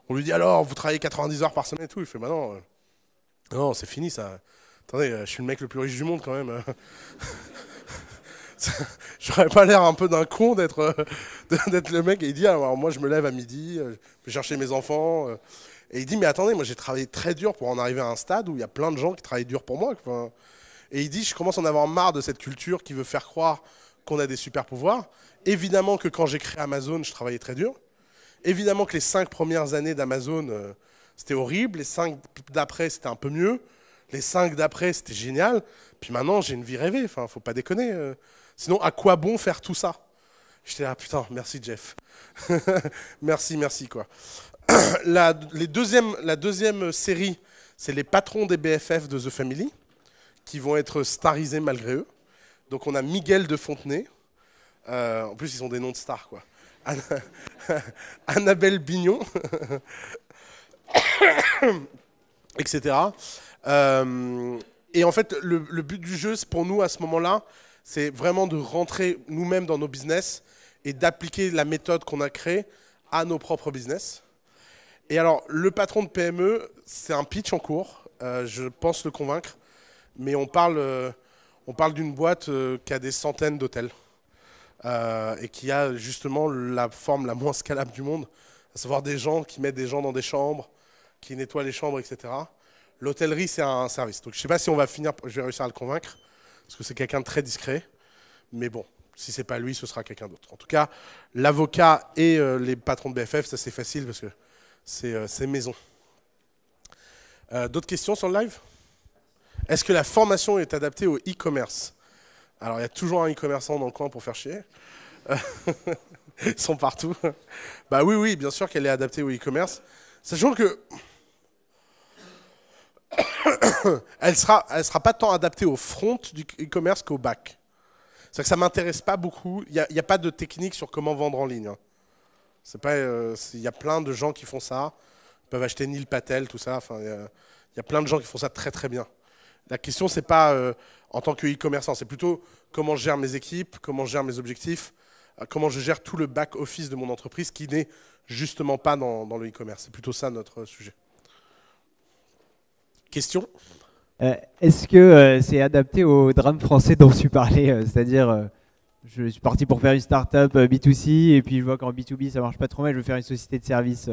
on lui dit alors, vous travaillez 90 heures par semaine et tout. Il fait bah non, euh, c'est fini ça. Attendez, euh, je suis le mec le plus riche du monde quand même. J'aurais pas l'air un peu d'un con euh, d'être le mec. Et il dit alors moi je me lève à midi, euh, je vais chercher mes enfants. Euh. Et il dit mais attendez, moi j'ai travaillé très dur pour en arriver à un stade où il y a plein de gens qui travaillent dur pour moi. et il dit je commence à en avoir marre de cette culture qui veut faire croire qu'on a des super pouvoirs. Évidemment que quand j'ai créé Amazon, je travaillais très dur. Évidemment que les cinq premières années d'Amazon, c'était horrible. Les cinq d'après, c'était un peu mieux. Les cinq d'après, c'était génial. Puis maintenant, j'ai une vie rêvée. Enfin, faut pas déconner. Sinon, à quoi bon faire tout ça J'étais là, ah, putain, merci Jeff. merci, merci quoi. la, les deuxième, la deuxième série, c'est les patrons des BFF de The Family, qui vont être starisés malgré eux. Donc on a Miguel de Fontenay. Euh, en plus, ils ont des noms de stars quoi. Annabelle Bignon, etc. Euh, et en fait, le, le but du jeu, pour nous à ce moment-là, c'est vraiment de rentrer nous-mêmes dans nos business et d'appliquer la méthode qu'on a créée à nos propres business. Et alors, le patron de PME, c'est un pitch en cours. Euh, je pense le convaincre. Mais on parle, euh, on parle d'une boîte euh, qui a des centaines d'hôtels et qui a justement la forme la moins scalable du monde, à savoir des gens qui mettent des gens dans des chambres, qui nettoient les chambres, etc. L'hôtellerie, c'est un service. Donc, je ne sais pas si on va finir, je vais réussir à le convaincre parce que c'est quelqu'un de très discret. Mais bon, si c'est pas lui, ce sera quelqu'un d'autre. En tout cas, l'avocat et euh, les patrons de BFF, ça c'est facile parce que c'est euh, maison. Euh, d'autres questions sur le live Est-ce que la formation est adaptée au e-commerce Alors, il y a toujours un e-commerçant dans le coin pour faire chier. Ils sont partout. bah oui, oui, bien sûr qu'elle est adaptée au e-commerce. Sachant que elle sera, elle sera pas tant adaptée au front du e-commerce qu'au back. C'est que ça m'intéresse pas beaucoup. Il n'y a, pas de technique sur comment vendre en ligne. Hein. C'est pas, euh, il y a plein de gens qui font ça. Ils peuvent acheter Neil Patel, tout ça. Enfin, il y, a plein de gens qui font ça très très bien. La question ce n'est pas euh, en tant que e-commerçant, c'est plutôt comment je gère mes équipes, comment je gère mes objectifs, euh, comment je gère tout le back office de mon entreprise qui n'est justement pas dans le e-commerce. C'est plutôt ça notre sujet. Question euh, Est-ce que euh, c'est adapté au drame français dont tu parlais euh, C'est-à-dire, je suis parti pour faire une start-up B2C et puis je vois qu'en B2B ça marche pas trop mal, je veux faire une société de service.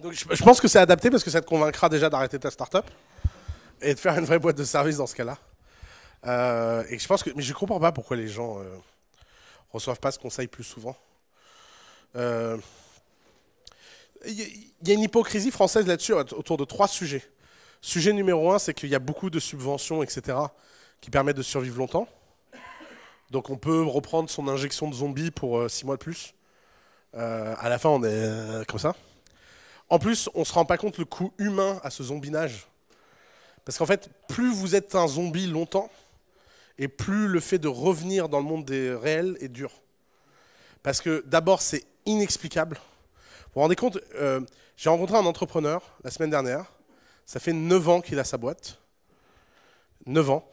Donc, je, pense que c'est adapté parce que ça te convaincra déjà d'arrêter ta start-up et de faire une vraie boîte de service dans ce cas-là. et je pense que. Mais je comprends pas pourquoi les gens reçoivent pas ce conseil plus souvent il y a une hypocrisie française là-dessus euh, autour de trois sujets. Sujet numéro un, c'est qu'il y a beaucoup de subventions, etc., qui permettent de survivre longtemps. Donc on peut reprendre son injection de zombie pour euh, six mois de plus. Euh, à la fin, on est comme ça. En plus, on ne se rend pas compte le coût humain à ce zombinage. Parce qu'en fait, plus vous êtes un zombie longtemps, et plus le fait de revenir dans le monde des réels est dur. Parce que d'abord, c'est inexplicable. Vous vous rendez compte, euh, j'ai rencontré un entrepreneur la semaine dernière. Ça fait 9 ans qu'il a sa boîte. 9 ans.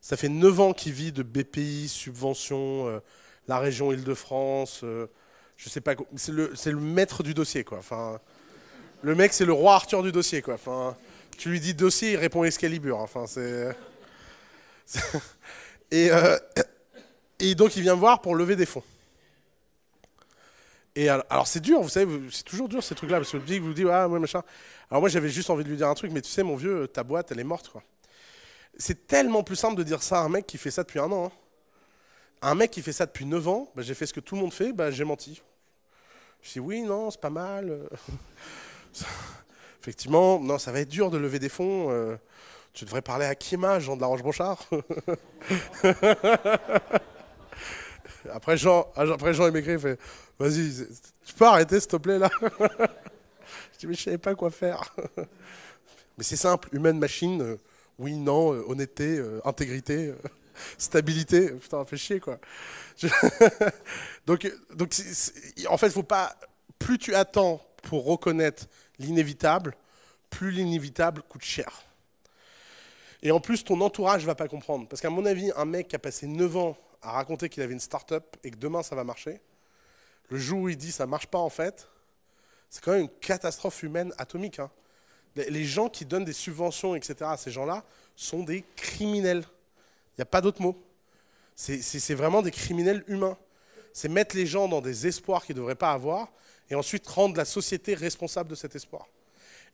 Ça fait 9 ans qu'il vit de BPI, subvention, euh, la région Île-de-France. Euh, je sais pas. C'est le, maître du dossier, quoi. Enfin, le mec, c'est le roi Arthur du dossier, quoi. Enfin, tu lui dis dossier, il répond Excalibur. Hein. Enfin, c'est. Et, et donc, il vient me voir pour lever des fonds alors, c'est dur, vous savez, c'est toujours dur ces trucs-là, parce que le public vous dit, ah, ouais, machin. Alors moi, j'avais juste envie de lui dire un truc, mais tu sais, mon vieux, ta boîte, elle est morte, quoi. C'est tellement plus simple de dire ça à un mec qui fait ça depuis un an. Hein. Un mec qui fait ça depuis 9 ans, bah, j'ai fait ce que tout le monde fait, bah, j'ai menti. Je dis, oui, non, c'est pas mal. Euh. Effectivement, non, ça va être dur de lever des fonds. Euh. tu devrais parler à Kima, Jean de la Roche-Brochard. Après Jean, ah, après Jean il fait Vas-y, tu peux arrêter s'il te plaît là Je dis Mais je savais pas quoi faire. Mais c'est simple humaine, machine, euh, oui, non, euh, honnêteté, euh, intégrité, stabilité. Putain, fait chier quoi. donc, donc en fait, faut pas. Plus tu attends pour reconnaître l'inévitable, plus l'inévitable coûte cher. Et en plus, ton entourage ne va pas comprendre. Parce qu'à mon avis, un mec qui a passé 9 ans a raconter qu'il avait une start-up et que demain ça va marcher, le jour où il dit ça marche pas en fait, c'est quand même une catastrophe humaine atomique. Hein. Les gens qui donnent des subventions, etc., à ces gens-là sont des criminels. Il n'y a pas d'autre mot. C'est vraiment des criminels humains. C'est mettre les gens dans des espoirs qu'ils ne devraient pas avoir et ensuite rendre la société responsable de cet espoir.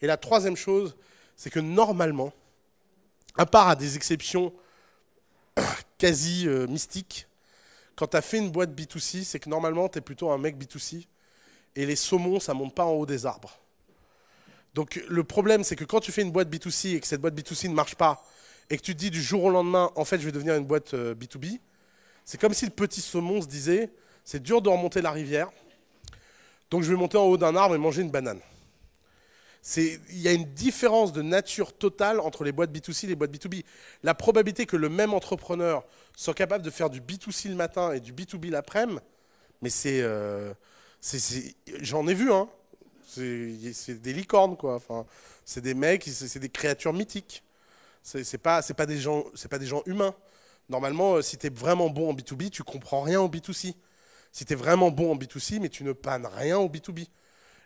Et la troisième chose, c'est que normalement, à part à des exceptions quasi euh, mystique. Quand tu as fait une boîte B2C, c'est que normalement, tu es plutôt un mec B2C. Et les saumons, ça monte pas en haut des arbres. Donc le problème, c'est que quand tu fais une boîte B2C et que cette boîte B2C ne marche pas, et que tu te dis du jour au lendemain, en fait, je vais devenir une boîte B2B, euh, c'est comme si le petit saumon se disait, c'est dur de remonter la rivière, donc je vais monter en haut d'un arbre et manger une banane. Il y a une différence de nature totale entre les boîtes B2C et les boîtes B2B. La probabilité que le même entrepreneur soit capable de faire du B2C le matin et du B2B l'après-midi, mais euh, c'est. J'en ai vu, hein. C'est des licornes, quoi. Enfin, c'est des mecs, c'est des créatures mythiques. C'est pas, pas, des gens, pas des gens humains. Normalement, euh, si tu es vraiment bon en B2B, tu comprends rien au B2C. Si tu es vraiment bon en B2C, mais tu ne pannes rien au B2B.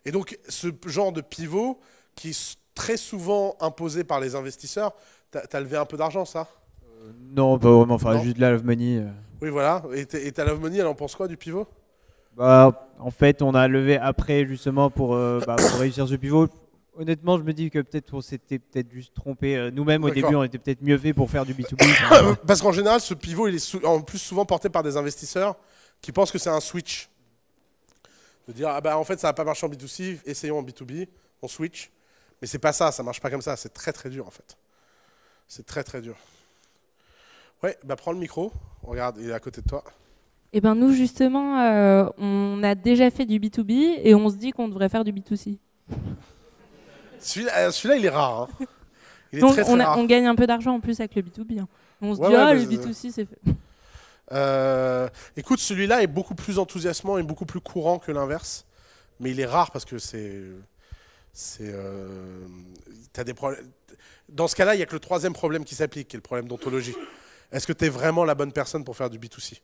Et donc ce genre de pivot qui est très souvent imposé par les investisseurs, t'as levé un peu d'argent ça euh, Non, pas enfin juste de la love money. Euh. Oui voilà, et ta love money elle en pense quoi du pivot bah, en fait, on a levé après justement pour, euh, bah, réussir ce pivot. Honnêtement, je me dis que peut-être on s'était peut-être juste trompé. Nous-mêmes, au début, on était peut-être mieux fait pour faire du B2B. Parce qu'en général, ce pivot, il est en plus souvent porté par des investisseurs qui pensent que c'est un switch de dire ah bah, en fait ça n'a pas marché en B2C, essayons en B2B, on switch. Mais c'est pas ça, ça marche pas comme ça, c'est très très dur en fait. C'est très très dur. Ouais, bah prends le micro, regarde, il est à côté de toi. Eh ben nous justement, euh, on a déjà fait du B2B et on se dit qu'on devrait faire du B2C. Euh, celui-là, il est rare. Hein. Il est Donc très, très on, on, gagne un peu d'argent en plus avec le B2B. Hein. On se dit, ah, le B2C, c'est fait. Euh, écoute, celui-là est beaucoup plus enthousiasmant et beaucoup plus courant que l'inverse. Mais il est rare parce que c'est. Euh, dans ce cas-là, il n'y a que le troisième problème qui s'applique, qui est le problème d'ontologie. Est-ce que tu es vraiment la bonne personne pour faire du B2C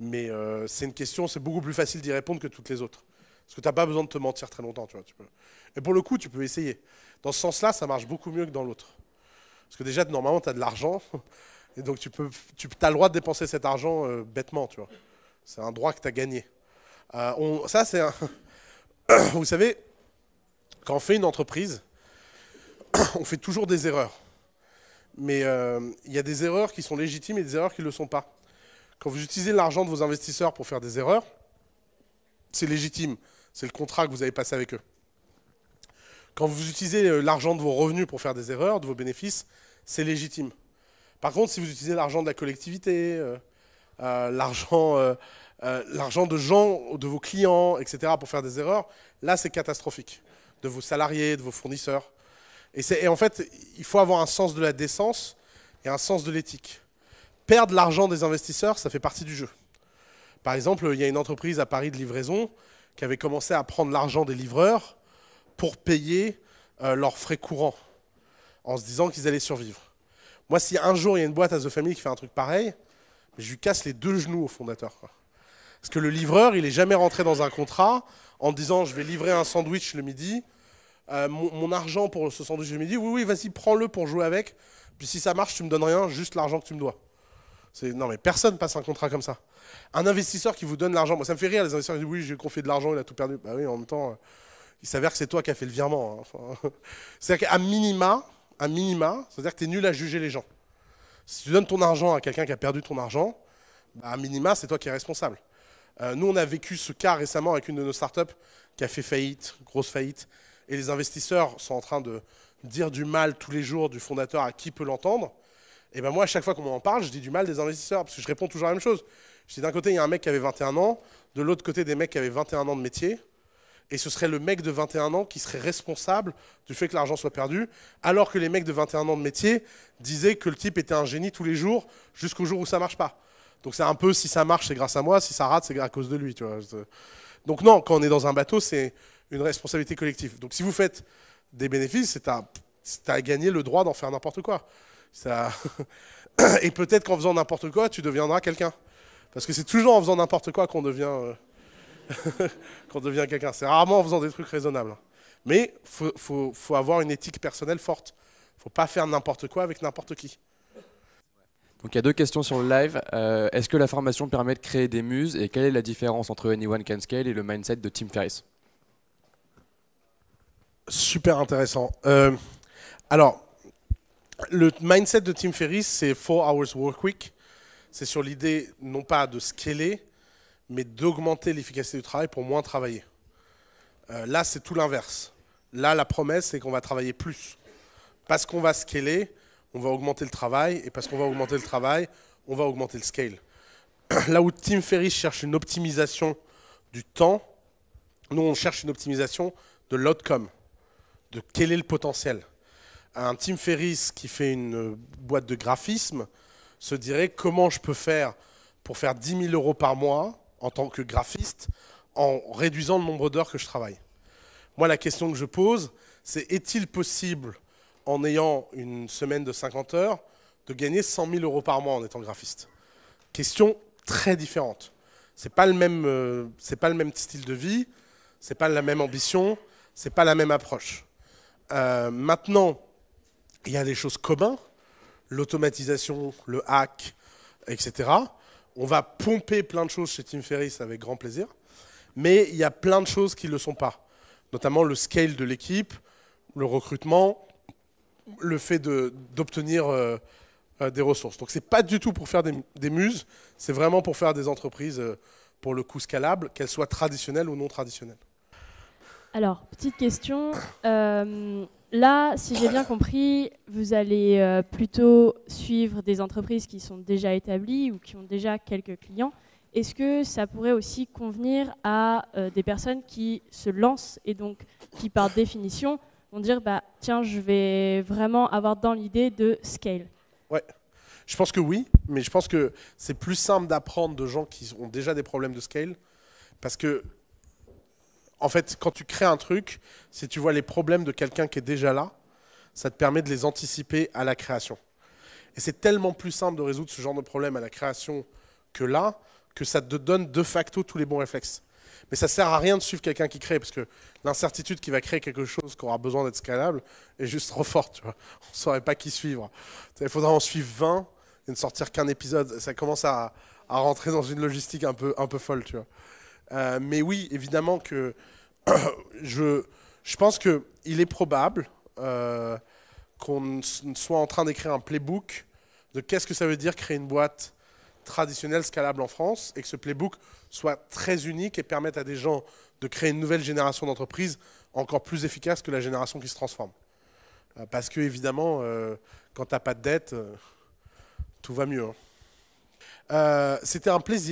Mais euh, c'est une question, c'est beaucoup plus facile d'y répondre que toutes les autres. Parce que tu n'as pas besoin de te mentir très longtemps. Tu vois, Et pour le coup, tu peux essayer. Dans ce sens-là, ça marche beaucoup mieux que dans l'autre. Parce que déjà, normalement, tu as de l'argent. Et donc tu peux, tu as le droit de dépenser cet argent euh, bêtement, tu vois. C'est un droit que tu as gagné. Euh, on, ça, c'est Vous savez, quand on fait une entreprise, on fait toujours des erreurs. Mais euh, il y a des erreurs qui sont légitimes et des erreurs qui ne le sont pas. Quand vous utilisez l'argent de vos investisseurs pour faire des erreurs, c'est légitime. C'est le contrat que vous avez passé avec eux. Quand vous utilisez l'argent de vos revenus pour faire des erreurs, de vos bénéfices, c'est légitime. Par contre, si vous utilisez l'argent de la collectivité, euh, euh, l'argent, euh, l'argent de gens, de vos clients, etc., pour faire des erreurs, là, c'est catastrophique. De vos salariés, de vos fournisseurs. Et, et, en fait, il faut avoir un sens de la décence et un sens de l'éthique. Perdre l'argent des investisseurs, ça fait partie du jeu. Par exemple, il y a une entreprise à Paris de livraison qui avait commencé à prendre l'argent des livreurs pour payer leurs frais courants, en se disant qu'ils allaient survivre. Moi, si un jour il y a une boîte à The Family qui fait un truc pareil, je lui casse les deux genoux au fondateur. Parce que le livreur, il n'est jamais rentré dans un contrat en disant je vais livrer un sandwich le midi, euh, mon, argent pour ce sandwich le midi, oui, oui, vas-y, prends-le pour jouer avec, puis si ça marche, tu me donnes rien, juste l'argent que tu me dois. Non, mais personne passe un contrat comme ça. Un investisseur qui vous donne l'argent, moi ça me fait rire, les investisseurs qui disent oui, j'ai confié de l'argent, il a tout perdu. Bah oui, en même temps, euh, il s'avère que c'est toi qui as fait le virement. Hein. C'est-à-dire qu'à minima, un minima, c'est-à-dire que tu es nul à juger les gens. Si tu donnes ton argent à quelqu'un qui a perdu ton argent, à bah, un minima, c'est toi qui es responsable. Euh, nous, on a vécu ce cas récemment avec une de nos startups qui a fait faillite, grosse faillite, et les investisseurs sont en train de dire du mal tous les jours du fondateur à qui peut l'entendre. Et ben moi, à chaque fois qu'on m'en parle, je dis du mal des investisseurs, parce que je réponds toujours la même chose. Je dis d'un côté, il y a un mec qui avait 21 ans, de l'autre côté, des mecs qui avaient 21 ans de métier et ce serait le mec de 21 ans qui serait responsable du fait que l'argent soit perdu, alors que les mecs de 21 ans de métier disaient que le type était un génie tous les jours jusqu'au jour où ça marche pas. Donc c'est un peu si ça marche, c'est grâce à moi, si ça rate, c'est à cause de lui. Donc non, quand on est dans un bateau, c'est une responsabilité collective. Donc si vous faites des bénéfices, c'est à, gagner le droit d'en faire n'importe quoi. Ça... et peut-être qu'en faisant n'importe quoi, tu deviendras quelqu'un. Parce que c'est toujours en faisant n'importe quoi qu'on devient... Euh, Quand devient quelqu'un. C'est rarement en faisant des trucs raisonnables. Mais il faut, avoir une éthique personnelle forte. faut pas faire n'importe quoi avec n'importe qui. Donc il y a deux questions sur le live. Euh, est-ce que la formation permet de créer des muses et quelle est la différence entre Anyone Can Scale et le mindset de Tim Ferriss Super intéressant. Euh, alors, le mindset de Tim Ferriss, c'est 4 Hours Work Week. C'est sur l'idée non pas de scaler, mais d'augmenter l'efficacité du travail pour moins travailler. Euh, là, c'est tout l'inverse. Là, la promesse, c'est qu'on va travailler plus. Parce qu'on va scaler, on va augmenter le travail, et parce qu'on va augmenter le travail, on va augmenter le scale. Là où Tim Ferriss cherche une optimisation du temps, nous, on cherche une optimisation de l'outcome, de quel est le potentiel. Un Tim Ferris qui fait une boîte de graphisme se dirait comment je peux faire pour faire 10 000 euros par mois en tant que graphiste en réduisant le nombre d'heures que je travaille. Moi, la question que je pose, c'est est-il possible, en ayant une semaine de 50 heures, de gagner 100 000 euros par mois en étant graphiste Question très différente. Ce n'est pas, le même, euh, pas le même style de vie, ce n'est pas la même ambition, ce n'est pas la même approche. Euh, maintenant, il y a des choses communes, l'automatisation, le hack, etc on va pomper plein de choses chez Tim Ferriss avec grand plaisir, mais il y a plein de choses qui ne le sont pas, notamment le scale de l'équipe, le recrutement, le fait d'obtenir euh, euh, des ressources. Donc ce n'est pas du tout pour faire des, muses, c'est vraiment pour faire des entreprises, euh, pour le coup, scalable, qu'elles soient traditionnelles ou non traditionnelles. Alors, petite question là, si j'ai bien compris, vous allez euh, plutôt suivre des entreprises qui sont déjà établies ou qui ont déjà quelques clients. Est-ce que ça pourrait aussi convenir à euh, des personnes qui se lancent et donc qui, par définition, vont dire bah, tiens, je vais vraiment avoir dans l'idée de scale Ouais. Je pense que oui, mais je pense que c'est plus simple d'apprendre de gens qui ont déjà des problèmes de scale parce que en fait, quand tu crées un truc, si tu vois les problèmes de quelqu'un qui est déjà là, ça te permet de les anticiper à la création. Et c'est tellement plus simple de résoudre ce genre de problème à la création que là, que ça te donne de facto tous les bons réflexes. Mais ça sert à rien de suivre quelqu'un qui crée, parce que l'incertitude qui va créer quelque chose qui aura besoin d'être scalable est juste trop forte. Tu vois. On ne saurait pas qui suivre. Il faudra en suivre 20 et ne sortir qu'un épisode. Ça commence à, à, rentrer dans une logistique un peu, un peu folle. Tu vois. Euh, mais oui, évidemment que je, je pense qu'il est probable euh, qu'on soit en train d'écrire un playbook de qu'est-ce que ça veut dire créer une boîte traditionnelle scalable en France et que ce playbook soit très unique et permette à des gens de créer une nouvelle génération d'entreprises encore plus efficace que la génération qui se transforme. Euh, parce que évidemment, quand tu n'as pas de dette, tout va mieux. Hein. C'était un plaisir.